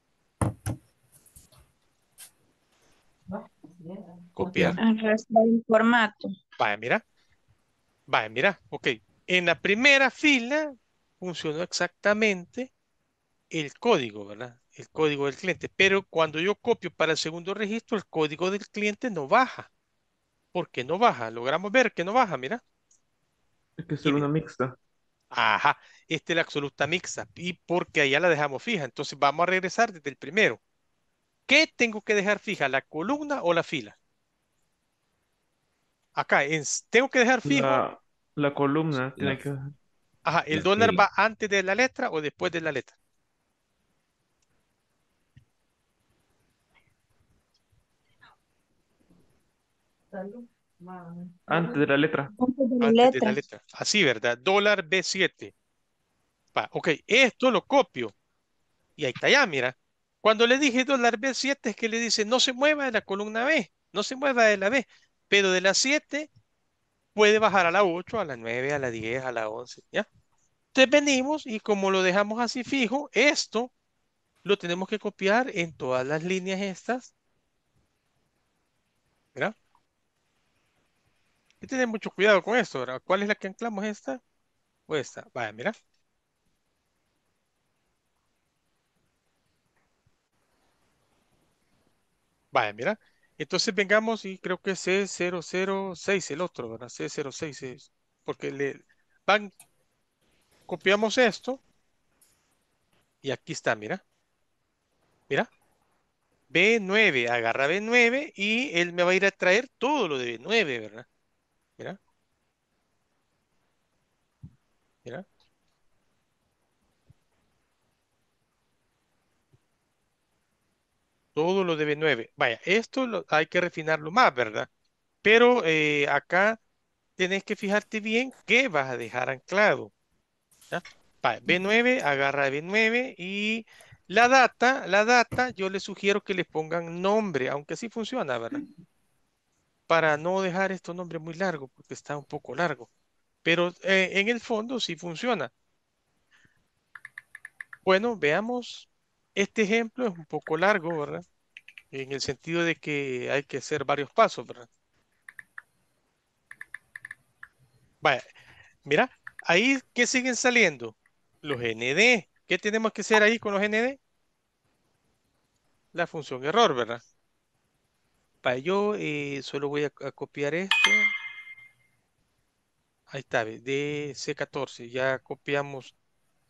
Copiar. el formato. Vaya, mira. Vaya, mira. Ok. En la primera fila funcionó exactamente el código, ¿verdad? El código del cliente. Pero cuando yo copio para el segundo registro, el código del cliente no baja. porque no baja? Logramos ver que no baja, mira. Es que es una mixta. Ajá, este es la absoluta mixta y porque allá la dejamos fija. Entonces vamos a regresar desde el primero. ¿Qué tengo que dejar fija, la columna o la fila? Acá, tengo que dejar fija. La, columna. Tiene Ajá, ¿el dólar va antes de la letra o después de la letra? Antes de la letra. Antes de la, letra. Así, ¿verdad? Dólar B7. Va, ok, esto lo copio. Y ahí está ya, mira. Cuando le dije B7 es que le dice no se mueva de la columna B, no se mueva de la B, pero de la 7 puede bajar a la 8, a la 9, a la 10, a la 11, ¿ya? Entonces venimos y como lo dejamos así fijo, esto lo tenemos que copiar en todas las líneas estas. ¿Verdad? Hay que tener mucho cuidado con esto, ¿verdad? ¿Cuál es la que anclamos esta? O esta. Vaya, mira. Vaya, mira. Entonces vengamos y creo que C006 el otro, ¿verdad? C06 porque le van, copiamos esto y aquí está, mira. Mira. B9, agarra B9 y él me va a ir a traer todo lo de B9, ¿verdad? Mira. todo lo de b 9. Vaya, esto hay que refinarlo más, ¿verdad? Pero eh, acá tenés que fijarte bien qué vas a dejar anclado. B9, agarra B9 y la data, la data, yo les sugiero que les pongan nombre, aunque sí funciona, ¿verdad? Para no dejar estos nombres muy largo, porque está un poco largo. Pero eh, en el fondo sí funciona. Bueno, veamos. Este ejemplo es un poco largo, ¿verdad? En el sentido de que hay que hacer varios pasos, ¿verdad? Vaya, mira, ahí que siguen saliendo los ND. ¿Qué tenemos que hacer ahí con los ND? La función error, ¿verdad? Para yo eh, solo voy a, copiar esto. Ahí está, dc C14. Ya copiamos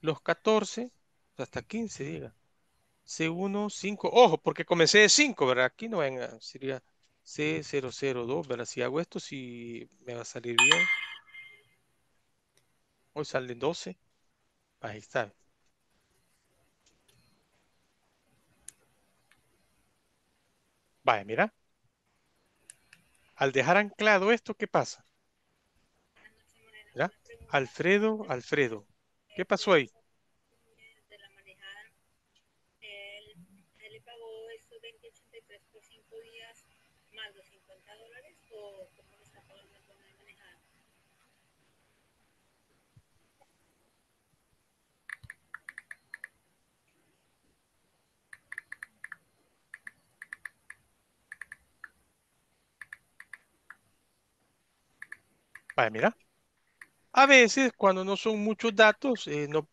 los 14 hasta 15, diga. C1, 5. Ojo, porque comencé de 5, ¿verdad? Aquí no venga, sería C002, ¿verdad? Si hago esto, si me va a salir bien. Hoy sale 12. Ahí está. Vaya, mira. Al dejar anclado esto, ¿qué pasa? Alfredo, Alfredo. ¿Qué pasó ahí? mira. A veces, cuando no son muchos datos, eh, no,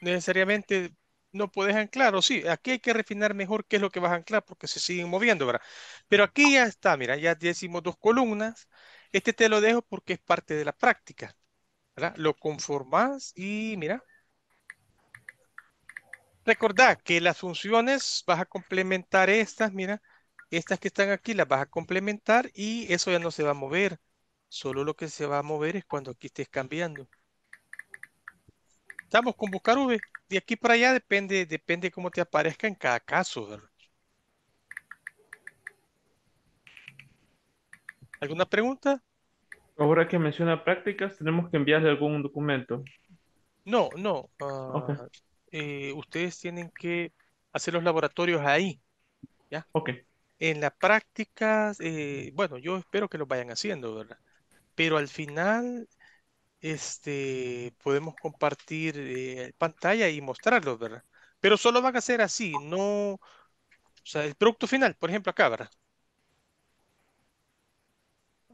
necesariamente no puedes anclar, o sí, aquí hay que refinar mejor qué es lo que vas a anclar porque se siguen moviendo, ¿verdad? Pero aquí ya está, mira, ya decimos dos columnas, este te lo dejo porque es parte de la práctica, Lo conformas y mira. Recordá que las funciones vas a complementar estas, mira, estas que están aquí las vas a complementar y eso ya no se va a mover. Solo lo que se va a mover es cuando aquí estés cambiando. Estamos con buscar V. De aquí para allá depende, depende cómo te aparezca en cada caso. ¿Alguna pregunta? Ahora que menciona prácticas, tenemos que enviarle algún documento. No, no. Ah, eh, ustedes tienen que hacer los laboratorios ahí. ¿Ya? En la práctica, eh, bueno, yo espero que lo vayan haciendo, ¿verdad? pero al final este, podemos compartir eh, pantalla y mostrarlos, ¿verdad? Pero solo van a ser así, no... O sea, el producto final, por ejemplo, acá, ¿verdad?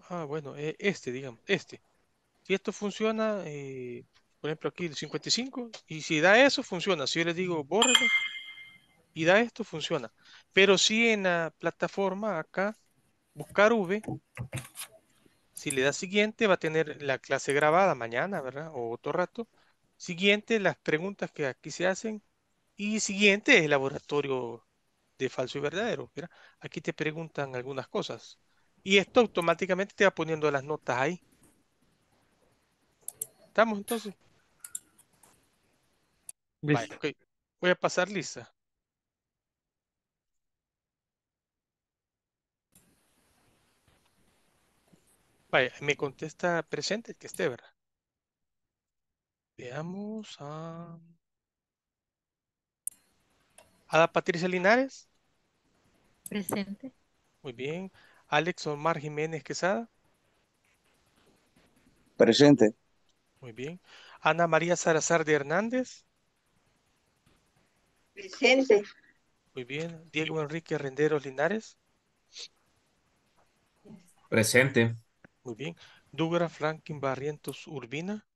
Ah, bueno, eh, este, digamos, este. Si esto funciona, eh, por ejemplo, aquí el 55, y si da eso, funciona. Si yo les digo, bórrelo, y da esto, funciona. Pero si en la plataforma acá, buscar V, si le das siguiente, va a tener la clase grabada mañana, ¿verdad? O otro rato. Siguiente, las preguntas que aquí se hacen. Y siguiente el laboratorio de falso y verdadero. Aquí te preguntan algunas cosas. Y esto automáticamente te va poniendo las notas ahí. ¿Estamos entonces? Voy a pasar lista. me contesta presente que esté, ¿verdad? Veamos a... Ada Patricia Linares. Presente. Muy bien. Alex Omar Jiménez Quesada. Presente. Muy bien. Ana María Salazar de Hernández. Presente. Muy bien. Diego Enrique Renderos Linares. Presente. Muy bien. Dugra, Franklin Barrientos Urbina.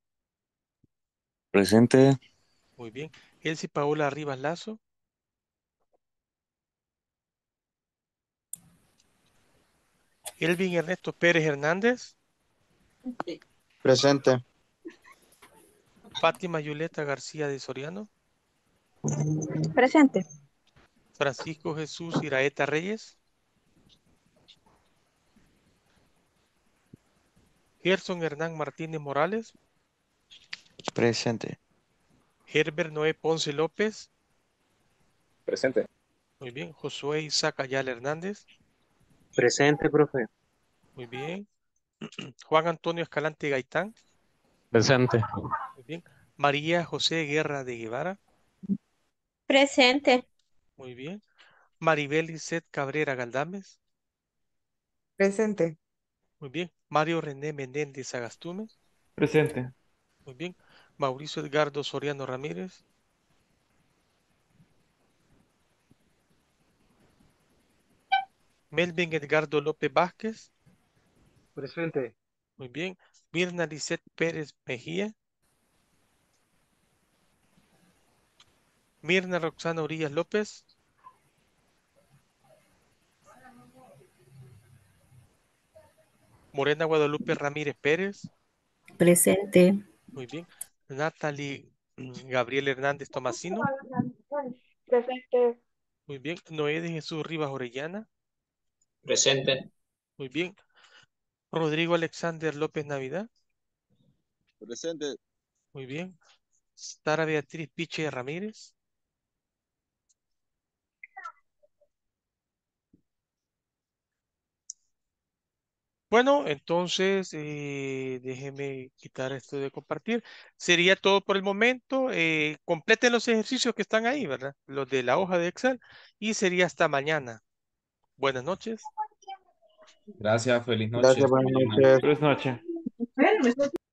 Presente. Muy bien. Elsie Paola Rivas Lazo. Elvin Ernesto Pérez Hernández. Presente. Fátima Yuleta García de Soriano. Presente. Francisco Jesús Iraeta Reyes. Gerson Hernán Martínez Morales. Presente. Herbert Noé Ponce López. Presente. Muy bien. Josué Isaac Ayala Hernández. Presente, profe. Muy bien. (clears throat) Juan Antonio Escalante Gaitán. Presente. Muy bien. María José Guerra de Guevara. Presente. Muy bien. Maribel Iset Cabrera Galdames. Presente. Muy bien. Mario René Menéndez Agastume. Presente. Muy bien. Mauricio Edgardo Soriano Ramírez. Melvin Edgardo López Vázquez. Presente. Muy bien. Mirna Lisette Pérez Mejía. Mirna Roxana Orillas López. Morena Guadalupe Ramírez Pérez. Presente. Muy bien. Natalie mm, Gabriel Hernández Tomasino. Presente. Muy bien. Noé de Jesús Rivas Orellana. Presente. Muy bien. Rodrigo Alexander López Navidad. Presente. Muy bien. Sara Beatriz Piche Ramírez. Bueno, entonces eh, déjeme quitar esto de compartir. Sería todo por el momento. Eh, completen los ejercicios que están ahí, ¿verdad? Los de la hoja de Excel. Y sería hasta mañana. Buenas noches. Gracias, feliz noche. Gracias, buenas noches. Buenas noches.